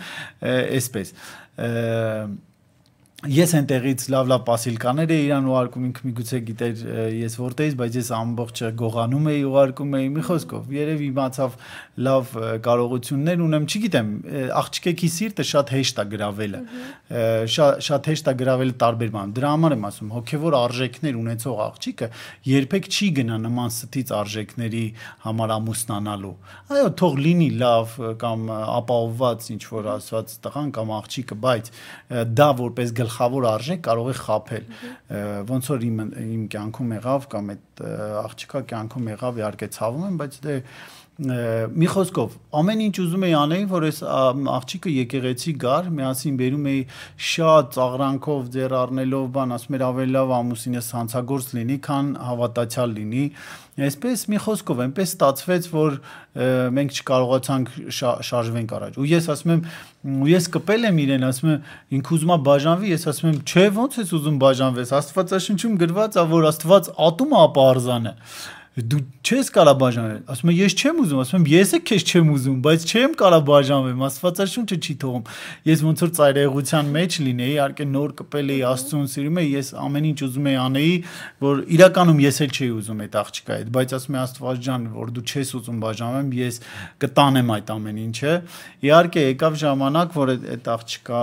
այսպես։ Ա ես այնտեղից լավ-լավ պասիլկաներ էի իրան ուղարկում, ինքը միգուցե գիտեր ես որտեից, բայց ես ամբողջը գողանում էի, ուղարկում էի մի խոսքով։ Երևի իմացավ լավ կարողություններ ունեմ, չգիտեմ, աղջիկեքի սիրտը շատ հեշտ է գravelը։ Շատ շատ հեշտ է գravelը տարբերմամբ։ Դրա համար եմ ասում, հոգևոր արժեքներ ունեցող աղջիկը երբեք չի գնա նման ստից արժեքների համար ամուսնանալու։ Այո, թող լինի լավ կամ ապահովված ինչ որ ասված տղան կամ աղջիկը, բայց դա որպես գլխավոր գլխավոր արժեք կարող է խაფել։ Ոնց որ իմ իմ կյանքում եղավ կամ այդ աղջկա կյանքում եղավ իհարկե ցավում եմ, բայց դե մի խոսքով ամեն ինչ ուզում էի անել որ այս աղջիկը եկեղեցի գար միասին բերում էի շատ ծաղրանքով ձեր առնելով բան ասում էր ավելի լավ ամուսինս հանցագործ լինի քան հավատացյալ լինի այսպես մի խոսքով այնպես ստացվեց որ մենք չկարողացանք շարժվենք առաջ ու ես ասում եմ ու ես կպել եմ իրեն ասում եմ ինքը ուզում է բաժանվի ես ասում եմ չէ ո՞նց ես ուզում բաժանվես աստվածաշնչում գրված է որ աստված ատում է ապա արզանը դու չես կարա բաժանել ասում եմ ես չեմ ուզում ասում եմ ես է քեզ չեմ ուզում բայց չեմ կարա բաժանվեմ աստվածաշունչը չի թողում ես ոնց որ ծայրեղության մեջ լինեի իհարկե նոր կպել էի աստծուն սիրում էի ես ամեն ինչ ուզում էի անեի որ իրականում ես էլ չէի ուզում այդ աղջկա այդ բայց ասում եմ աստված ջան որ դու չես ուզում բաժանվեմ ես կտանեմ այդ ամեն ինչը իհարկե եկավ ժամանակ որ այդ աղջկա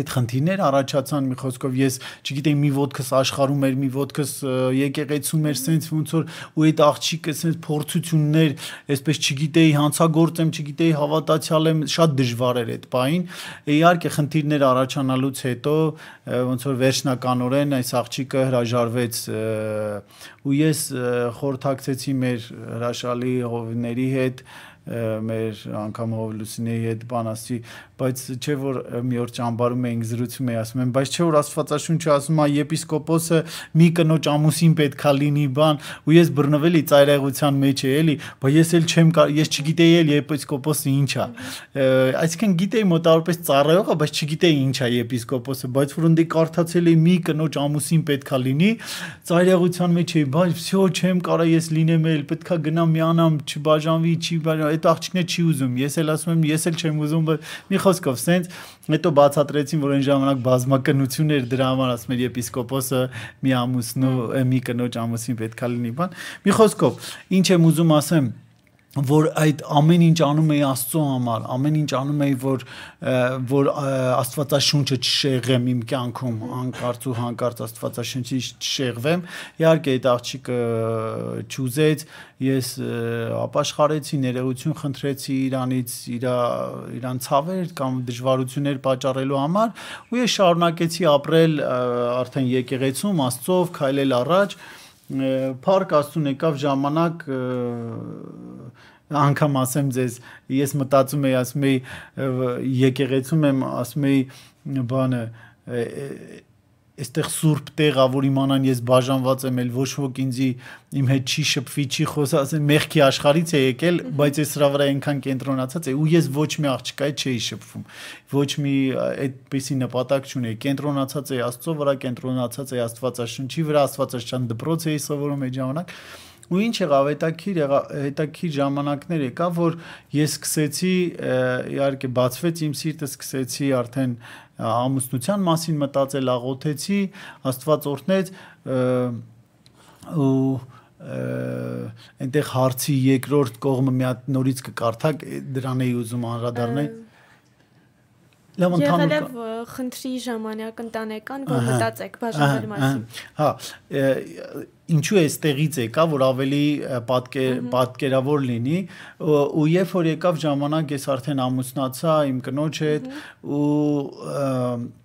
այդ խնդիրներ առաջացան մի խոսքով ես չգիտեի մի ոդկս աշխարում էր մի ոդկս եկեղեցում էր սենց ոնց որ ու այդ աղջիկը սենց փորձություններ այսպես չգիտեի հանցագործ եմ չգիտեի հավատացյալ եմ շատ դժվար էր այդ բային իհարկե խնդիրներ առաջանալուց հետո ոնց որ վերջնականորեն այս աղջիկը հրաժարվեց ու ես խորհրդակցեցի մեր հրաշալի հովիների հետ մեր անգամ Հովլուսինեի հետ բան ասի, բայց չէ որ մի օր ճամբարում էինք զրուցում էի ասում եմ, բայց չէ որ Աստվածաշունչը ասում է եպիսկոպոսը մի կնոջ ամուսին պետքա լինի բան, ու ես բռնվելի ծայրահեղության մեջ էի էլի, բայց ես էլ չեմ կար, ես չգիտեի էլ եպիսկոպոսը ինչ է։ Այսինքն գիտեի մոտավորապես ծառայողը, բայց չգիտեի ինչ է եպիսկոպոսը, բայց որոնդի կարդացել էի մի կնոջ ամուսին պետքա լինի, ծայրահեղության մեջ էի, բայց վсё չեմ կարա ես լինեմ էլ, պետքա գնամ միանամ, չբաժանվի, չի բաժանվի այդ աղջիկն է չի ուզում, ես էլ ասում եմ, ես էլ չեմ ուզում, մի խոսքով, սենց հետո բացատրեցին, որ այն ժամանակ բազմակնություն էր դրա համար, ասում էր եպիսկոպոսը մի ամուսնու, մի կնոջ ամուսին պետքա լինի, բան։ Մի խոսքով, ինչ եմ ուզում ասեմ, որ այդ ամեն ինչ անում էի Աստծո համար, ամեն ինչ անում էի, որ որ Աստվածաշունչը չշեղեմ իմ կյանքում, անկարծ ու հանկարծ Աստվածաշունչի չշեղվեմ։ Իհարկե այդ աղջիկը ճուզեց, ես ապաշխարեցի, ներողություն խնդրեցի Իրանից, իր իրան ցավեր կամ դժվարություններ պատճառելու համար, ու ես շարունակեցի ապրել արդեն եկեղեցում Աստծով, քայլել առաջ, և Փառք Աստուն եկավ ժամանակ անգամ ասեմ ձեզ, ես մտածում եի, ասում եի եկեղեցում եմ, ասում եի բանը այստեղ սուրբ տեղ ա որ իմանան ես բաժանված եմ, էլ ոչ ոք ինձի իմ հետ չի շփվի, չի խոսա, ասեն մեղքի աշխարից է եկել, բայց ես սրա վրա այնքան կենտրոնացած եմ ու ես ոչ մի աղջկայի չէի շփվում։ Ոչ մի այդպիսի նպատակ չունեի։ Կենտրոնացած էի Աստծո վրա, կենտրոնացած էի Աստվածաշունչի վրա, Աստվածաշունչյան դպրոց էի սովորում այդ ժամանակ ու ինչ եղավ հետաքրիր հետաքրիր ժամանակներ եկա որ ես սկսեցի իհարկե բացվեց իմ սիրտը սկսեցի արդեն ամուսնության մասին մտածել աղոթեցի աստված օրհնեց ու այնտեղ հարցի երկրորդ կողմը մի հատ նորից կկարդակ դրան էի ուզում անդրադառնալ Լավ ընդհանուր եղել խնդրի ժամանակ ընտանեկան որ մտածեք բաժանվել մասին։ Հա, ինչու էստեղից եկա, որ ավելի պատկեր պատկերավոր լինի, ու երբ որ եկավ ժամանակ, ես արդեն ամուսնացա իմ կնոջ հետ ու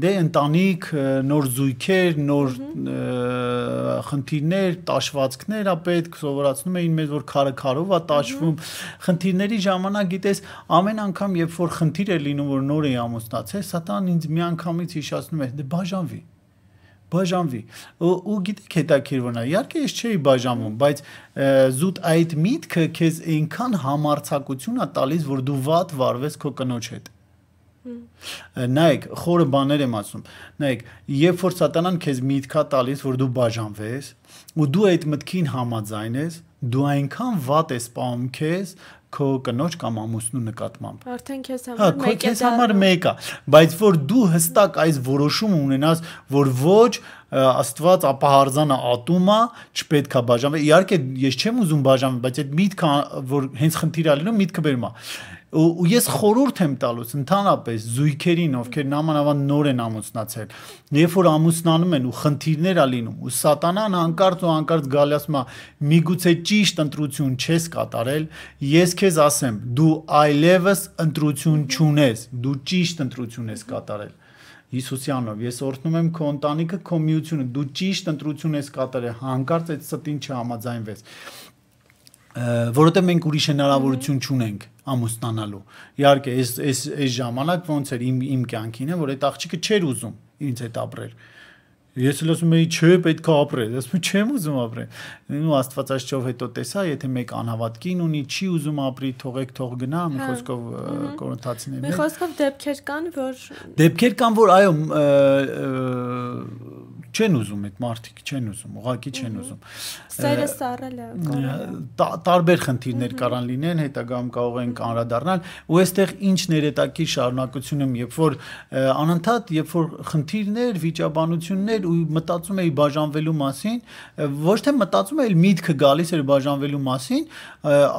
դե ընտանիք նոր զույգեր, նոր խնդիրներ, տաշվածքներ ա պետք, սովորացնում էին մեզ, որ քարը քարով ա տաշվում։ Խնդիրների ժամանակ գիտես, ամեն անգամ երբ որ խնդիր է լինում, որ նոր էի ամուսնացել, սատան ինձ միանգամից հիշացնում է, դե բաժանվի։ Հա բաժանվի։ Ու, ու գիտեք հետաքրքրվնա, իհարկե ես չէի բաժանվում, բայց զուտ այդ միտքը քեզ այնքան համարցակություն է տալիս, որ դու վատ վարվես քո կնոջ հետ։ Նայեք, խորը բաներ եմ ասում։ Նայեք, երբ որ սատանան քեզ միտքա տալիս, որ դու բաժանվես, ու դու այդ մտքին համաձայն ես, դու այնքան վատ ես պահում քեզ քո կնոջ կամ ամուսնու նկատմամբ։ Արդեն քեզ հա, համար մեկ է։ Հա, քեզ համար մեկ է, բայց որ դու հստակ այս որոշումը ունենաս, որ ոչ Աստված ապահարզանը ատում է, չպետք է բաժանվել։ Իհարկե ես չեմ ուզում բաժանվել, բայց այդ միտքը որ հենց խնդիրը լինում, միտքը բերում է ու ես խորուրդ եմ տալուց ընդհանրապես զույգերին, ովքեր նամանավան նոր են ամուսնացել, երբ որ ամուսնանում են ու խնդիրներ ա լինում ու սատանան անկարծ ու անկարծ գալիս մա միգուցե ճիշտ ընտրություն չես կատարել, ես քեզ ասեմ, դու այլևս ընտրություն չունես, դու ճիշտ ընտրություն ես կատարել։ Հիսուսյանով ես օրհնում եմ քո ընտանիքը, քո միությունը, դու ճիշտ ընտրություն ես կատարել, հանկարծ այդ ստին չհամաձայնվես։ Որովհետև մենք ուրիշ հնարավորություն չունենք։ mm -hmm ամուսնանալու։ Իհարկե, այս այս այս ժամանակ ոնց էր իմ իմ կյանքին, որ այդ աղջիկը չէր ուզում ինձ հետ ապրել։ Ես էլ ասում էի, չէ, պետք է ապրել։ Ասում չեմ ուզում ապրել։ Ու Աստվածաշճով հետո տեսա, եթե մեկ անհավատ կին ունի, չի ուզում ապրի, թողեք թող գնա, մի հա, խոսքով կորինթացիներն։ Մի խոսքով դեպքեր կան, որ Դեպքեր կան, որ այո, չեն ուզում այդ մարդիկ, չեն ուզում, ուղակի չեն ուզում։ Սերը սառելը տարբեր խնդիրներ կարան լինեն, հետագայում կարող են կանրադառնալ, ու այստեղ ինչ ներետակի շարունակությունում, երբ որ անընդհատ, երբ որ խնդիրներ, վիճաբանություններ ու մտածում էի բաժանվելու մասին, ոչ թե մտածում էի, այլ միտքը գալիս էր բաժանվելու մասին,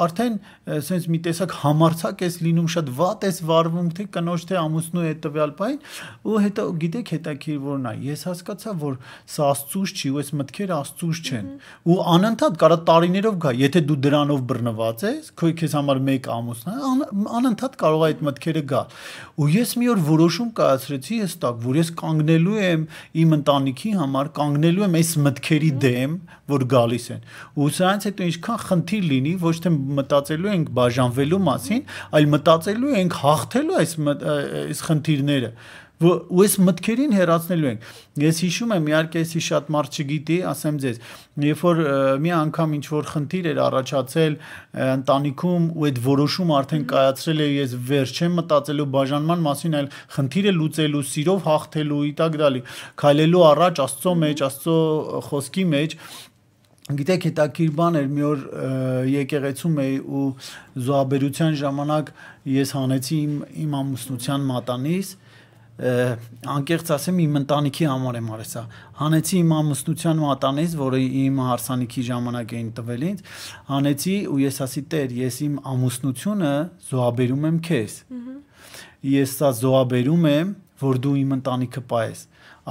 արդեն ասենց մի տեսակ համարցակ էս լինում, շատ վատ էս վարվում, թե կնոջ թե ամուսնու հետ տվյալ բան, ու հետո գիտեք հետաքրքիր որն է, ես հասկացա, որ սա աստծուց չի ու այս մտքերը աստծուց չեն ու անընդհատ կարա տարիներով գա եթե դու դրանով բռնված ես քո քեզ համար մեկ ամուսնա անընդհատ կարող է այդ մտքերը գա ու ես մի օր որոշում կայացրեցի հստակ որ ես կանգնելու եմ իմ ընտանիքի համար կանգնելու եմ այս մտքերի դեմ որ գալիս են ու սրանից հետո ինչքան խնդիր լինի ոչ թե մտածելու ենք բաժանվելու մասին այլ մտածելու ենք հաղթելու այս այս խնդիրները ու այս մտքերին հերացնելու ենք։ Ես հիշում եմ, իհարկե, էսի շատ մարդ չգիտի, ասեմ ձեզ, երբ որ մի անգամ ինչ որ խնդիր էր առաջացել ընտանիքում ու այդ որոշումը արդեն կայացրել է, ես վերջ չեմ մտածելու բաժանման մասին, այլ խնդիրը լուծելու, սիրով հաղթելու ի տակ դալի, քայլելու առաջ Աստծո մեջ, Աստծո խոսքի մեջ Գիտեք, հետաքրքիր բան էր, մի օր եկեղեցում էի ու զոհաբերության ժամանակ ես հանեցի իմ իմ ամուսնության մատանից, իմ անկեղծ ասեմ իմ ընտանիքի համար եմ արեցա հանեցի իմ ամուսնության մատանից որը իմ հարսանիքի ժամանակ էին տվել ինձ հանեցի ու ես ասի տեր ես իմ ամուսնությունը զոհաբերում եմ քեզ ես սա զոհաբերում եմ որ դու իմ ընտանիքը պայես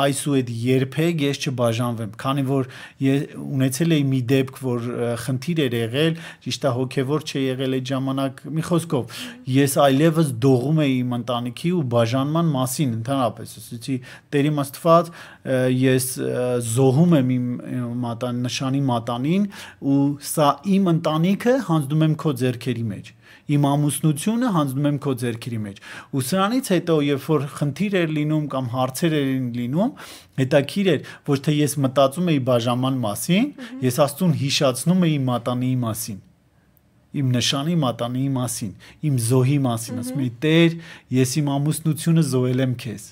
այսուհետ երբեք ես չբաժանվեմ քանի որ ես ունեցել էի մի դեպք որ խնդիր էր եղել ճիշտ է հոգևոր չէ եղել այդ ժամանակ մի խոսքով ես այլևս դողում էի իմ ընտանիքի ու բաժանման մասին ընդհանրապես ասեցի Տեր իմ Աստված ես զոհում եմ իմ մատան նշանի մատանին ու սա իմ ընտանիքը հանձնում եմ քո ձեռքերի մեջ իմ ամուսնությունը հանձնում եմ քո ձեռքերի մեջ։ Ու սրանից հետո, երբ որ խնդիր էր լինում կամ հարցեր էին լինում, հետաքրիր էր, ոչ թե ես մտածում էի բաժանման մասին, ես Աստծուն հիշացնում էի մատանիի մասին իմ նշանի մատանիի մասին, իմ զոհի մասին, ասում էի՝ Տեր, ես իմ ամուսնությունը զոհել եմ քեզ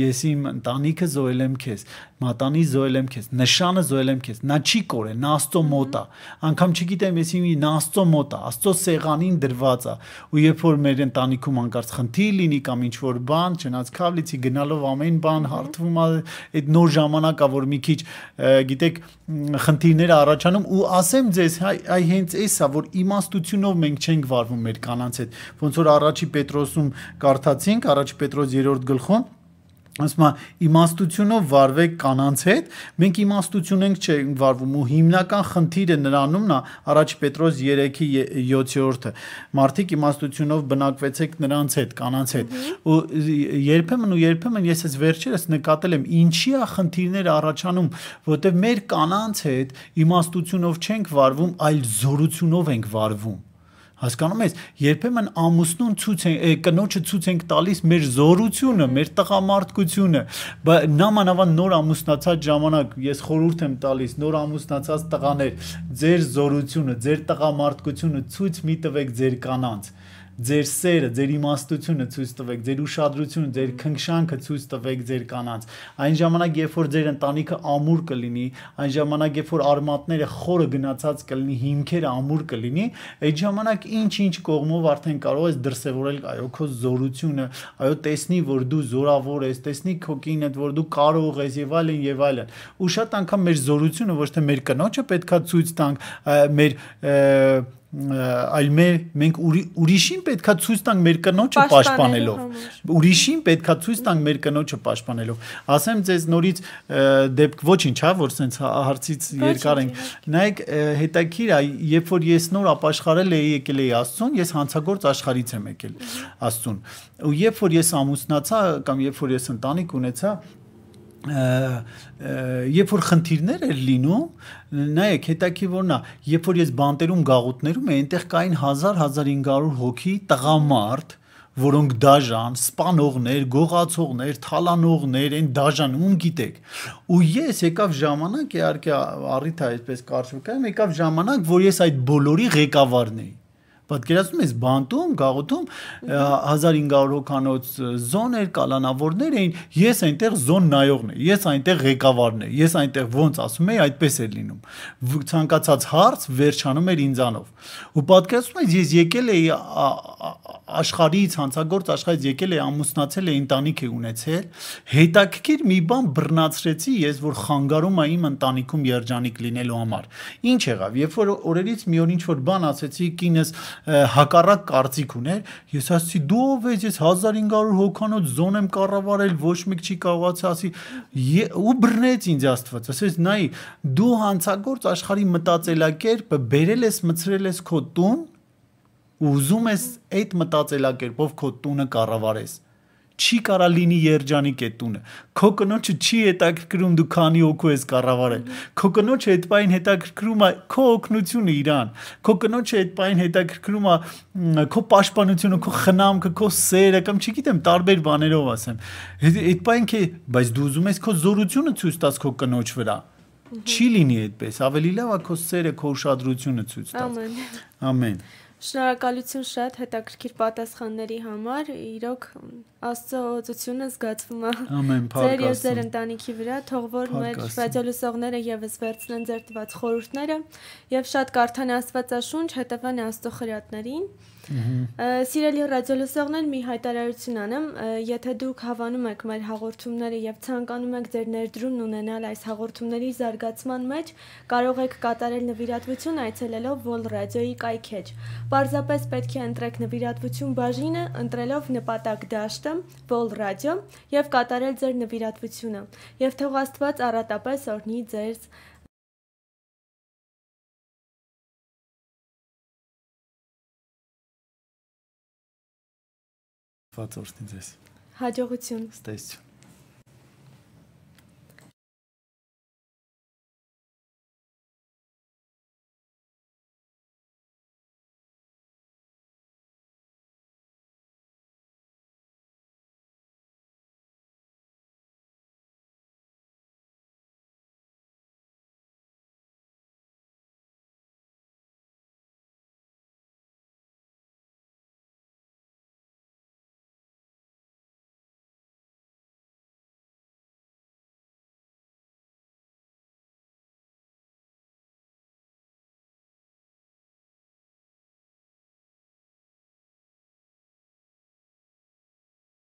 ես իմ ընտանիքը զոհել եմ քեզ, մատանի զոհել եմ քեզ, նշանը զոհել եմ քեզ։ Նա չի կորել, նա Աստծո մոտ է։ Անկամ չգիտեմ ես իմ նա Աստծո մոտ է, Աստծո սեղանին դրված է։ Ու երբ որ մեր ընտանիքում անկարծ խնդիր լինի կամ ինչ որ բան, չնայած քավլիցի գնալով ամեն բան հարթվում է, այդ նոր ժամանակա որ մի քիչ գիտեք խնդիրներ առաջանում ու ասեմ ձեզ, այ հենց էսա որ իմաստությունով մենք չենք վարվում մեր կանանց հետ։ Ոնց որ առաջի Պետրոսում կարդացինք, առաջի Պետրոս 3-րդ գլխում ասում եմ իմաստությունով վարվեք կանանց հետ մենք իմաստություն ենք չէ վարվում ու հիմնական խնդիրը նրանում նա առաջ Պետրոս 3-ի 7-րդը մարդիկ իմաստությունով բնակվեցեք նրանց հետ կանանց հետ ու երբեմն ու երբեմն ես ես վերջերս նկատել եմ ինչի է խնդիրները առաջանում որտեղ մեր կանանց հետ իմաստությունով չենք վարվում այլ զորությունով ենք վարվում Հասկանում ես, երբեմն ամուսնուն ցույց են կնոջը ցույց ենք տալիս մեր զորությունը, մեր տղամարդկությունը, բայց նամանավան նոր ամուսնացած ժամանակ ես խորհուրդ եմ տալիս նոր ամուսնացած տղաներ, ձեր զորությունը, ձեր տղամարդկությունը ցույց մի տվեք ձեր կանանց ձեր սերը, ձեր իմաստությունը ցույց տվեք, ձեր ուշադրությունը, ձեր քնքշանքը ցույց տվեք ձեր կանանց։ Այն ժամանակ, երբ որ ձեր ընտանիքը ամուր կլինի, այն ժամանակ, երբ որ արմատները խորը գնացած կլինի, հիմքերը ամուր կլինի, այդ ժամանակ ինչ-ինչ կողմով արդեն կարող ես դրսևորել այո քո զորությունը, այո տեսնի, որ դու զորավոր ես, տեսնի քո կինդ, որ դու կարող ես եւ այլն եւ այլն։ Ու շատ անգամ մեր զորությունը ոչ թե մեր կնոջը պետքա ցույց տանք, մեր և, այլ մեր մենք ուրի, ուրիշին պետքա ցույց տանք մեր կնոջը պաշտպանելով ուրիշին պետքա ցույց տանք մեր կնոջը պաշտպանելով ասեմ ձեզ նորից դեպք ոչինչ հա որ սենց հա, հարցից երկար ենք նայեք հետաքրիր այ երբ որ ես նոր ապաշխարել էի եկել էի աստծուն ես հանցագործ աշխարից եմ եկել աստծուն ու երբ որ ես ամուսնացա կամ երբ որ ես ընտանիք ունեցա երբ որ խնդիրներ էր լինում նայեք հետաքրքիրն է երբ որ ես բանտերում գաղութներում էի այնտեղ կային 1000-1500 հոգի տղամարդ որոնք դաժան, սպանողներ, գողացողներ, թալանողներ են դաժանում, գիտեք։ Ու ես եկավ ժամանակ, իհարկե առիթը այսպես կարծում կամ եկավ ժամանակ, որ ես այդ բոլորի ղեկավարն էի։ Պատկերացնում ես բանտում, գաղութում 1500 հոկանոց զոներ, կալանավորներ էին, ես այնտեղ զոն նայողն եմ, ես այնտեղ ղեկավարն եմ, ես այնտեղ ոնց ասում էի, այդպես էր լինում։ Ցանկացած հարց վերջանում էր ինձանով։ Ու պատկերացնում ես ես եկել էի աշխարհից հանցագործ աշխարհից եկել է ամուսնացել է ընտանիք է ունեցել հետաքրքիր մի բան բռնացրեցի ես որ խանգարում է իմ ընտանիքում երջանիկ լինելու համար ինչ եղավ երբ որ օրերից մի օր ինչ որ բան ասեցի կինս հակառակ կարծիք ուներ ես ասացի դու ով ես ես 1500 հոկանոց զոն եմ կառավարել ոչ մեկ չի կարողացի ասի ու բռնեց ինձ աստված ասես նայ դու հանցագործ աշխարհի մտածելակերպը բերել ես մցրել ես քո տուն ու ուզում ես այդ մտածելակերպով քո տունը կառավարես չի կարա լինի երջանիկ այդ տունը քո կնոջը չի հետաքրքրում դու քանի օկու ես կառավարել քո կնոջը այդ պայն հետաքրքրում է քո օկնությունը իրան քո կնոջը այդ պայն հետաքրքրում է քո պաշտպանությունը քո խնամքը քո սերը կամ չգիտեմ տարբեր բաներով ասեմ այդ պայն քե բայց դու ուզում ես քո զորությունը ցույց տաս քո կնոջ վրա չի լինի այդպես ավելի լավ է քո սերը քո ուշադրությունը ցույց տաս ամեն ամեն Շնորհակալություն շատ հետաքրքիր պատասխանների համար։ Իրոք Աստծո օծությունը զգացվում է։ Ամեն փառք։ Ձեր եւ ձեր ընտանիքի վրա թող որ մեր ռադիոլուսողները եւս վերցնեն ձեր տված խորհուրդները եւ շատ կարդան Աստվածաշունչ, հետևեն Աստծո խրատներին։ Սիրելի ռադիոլսողներ, մի հայտարարություն անեմ, եթե դուք հավանում եք մեր հաղորդումները եւ ցանկանում եք ձեր ներդրումն ունենալ այս հաղորդումների զարգացման մեջ, կարող եք կատարել նվիրատվություն այցելելով Vol Radio-ի կայքեջ։ Պարզապես պետք է ընտրեք նվիրատվություն բաժինը, ընտրելով նպատակ դաշտը Vol Radio եւ կատարել ձեր նվիրատվությունը։ Եվ թող Աստված առատապես օրհնի ձեզ Փաթորստի ձեզ։ Հաջողություն։ Ստեսություն։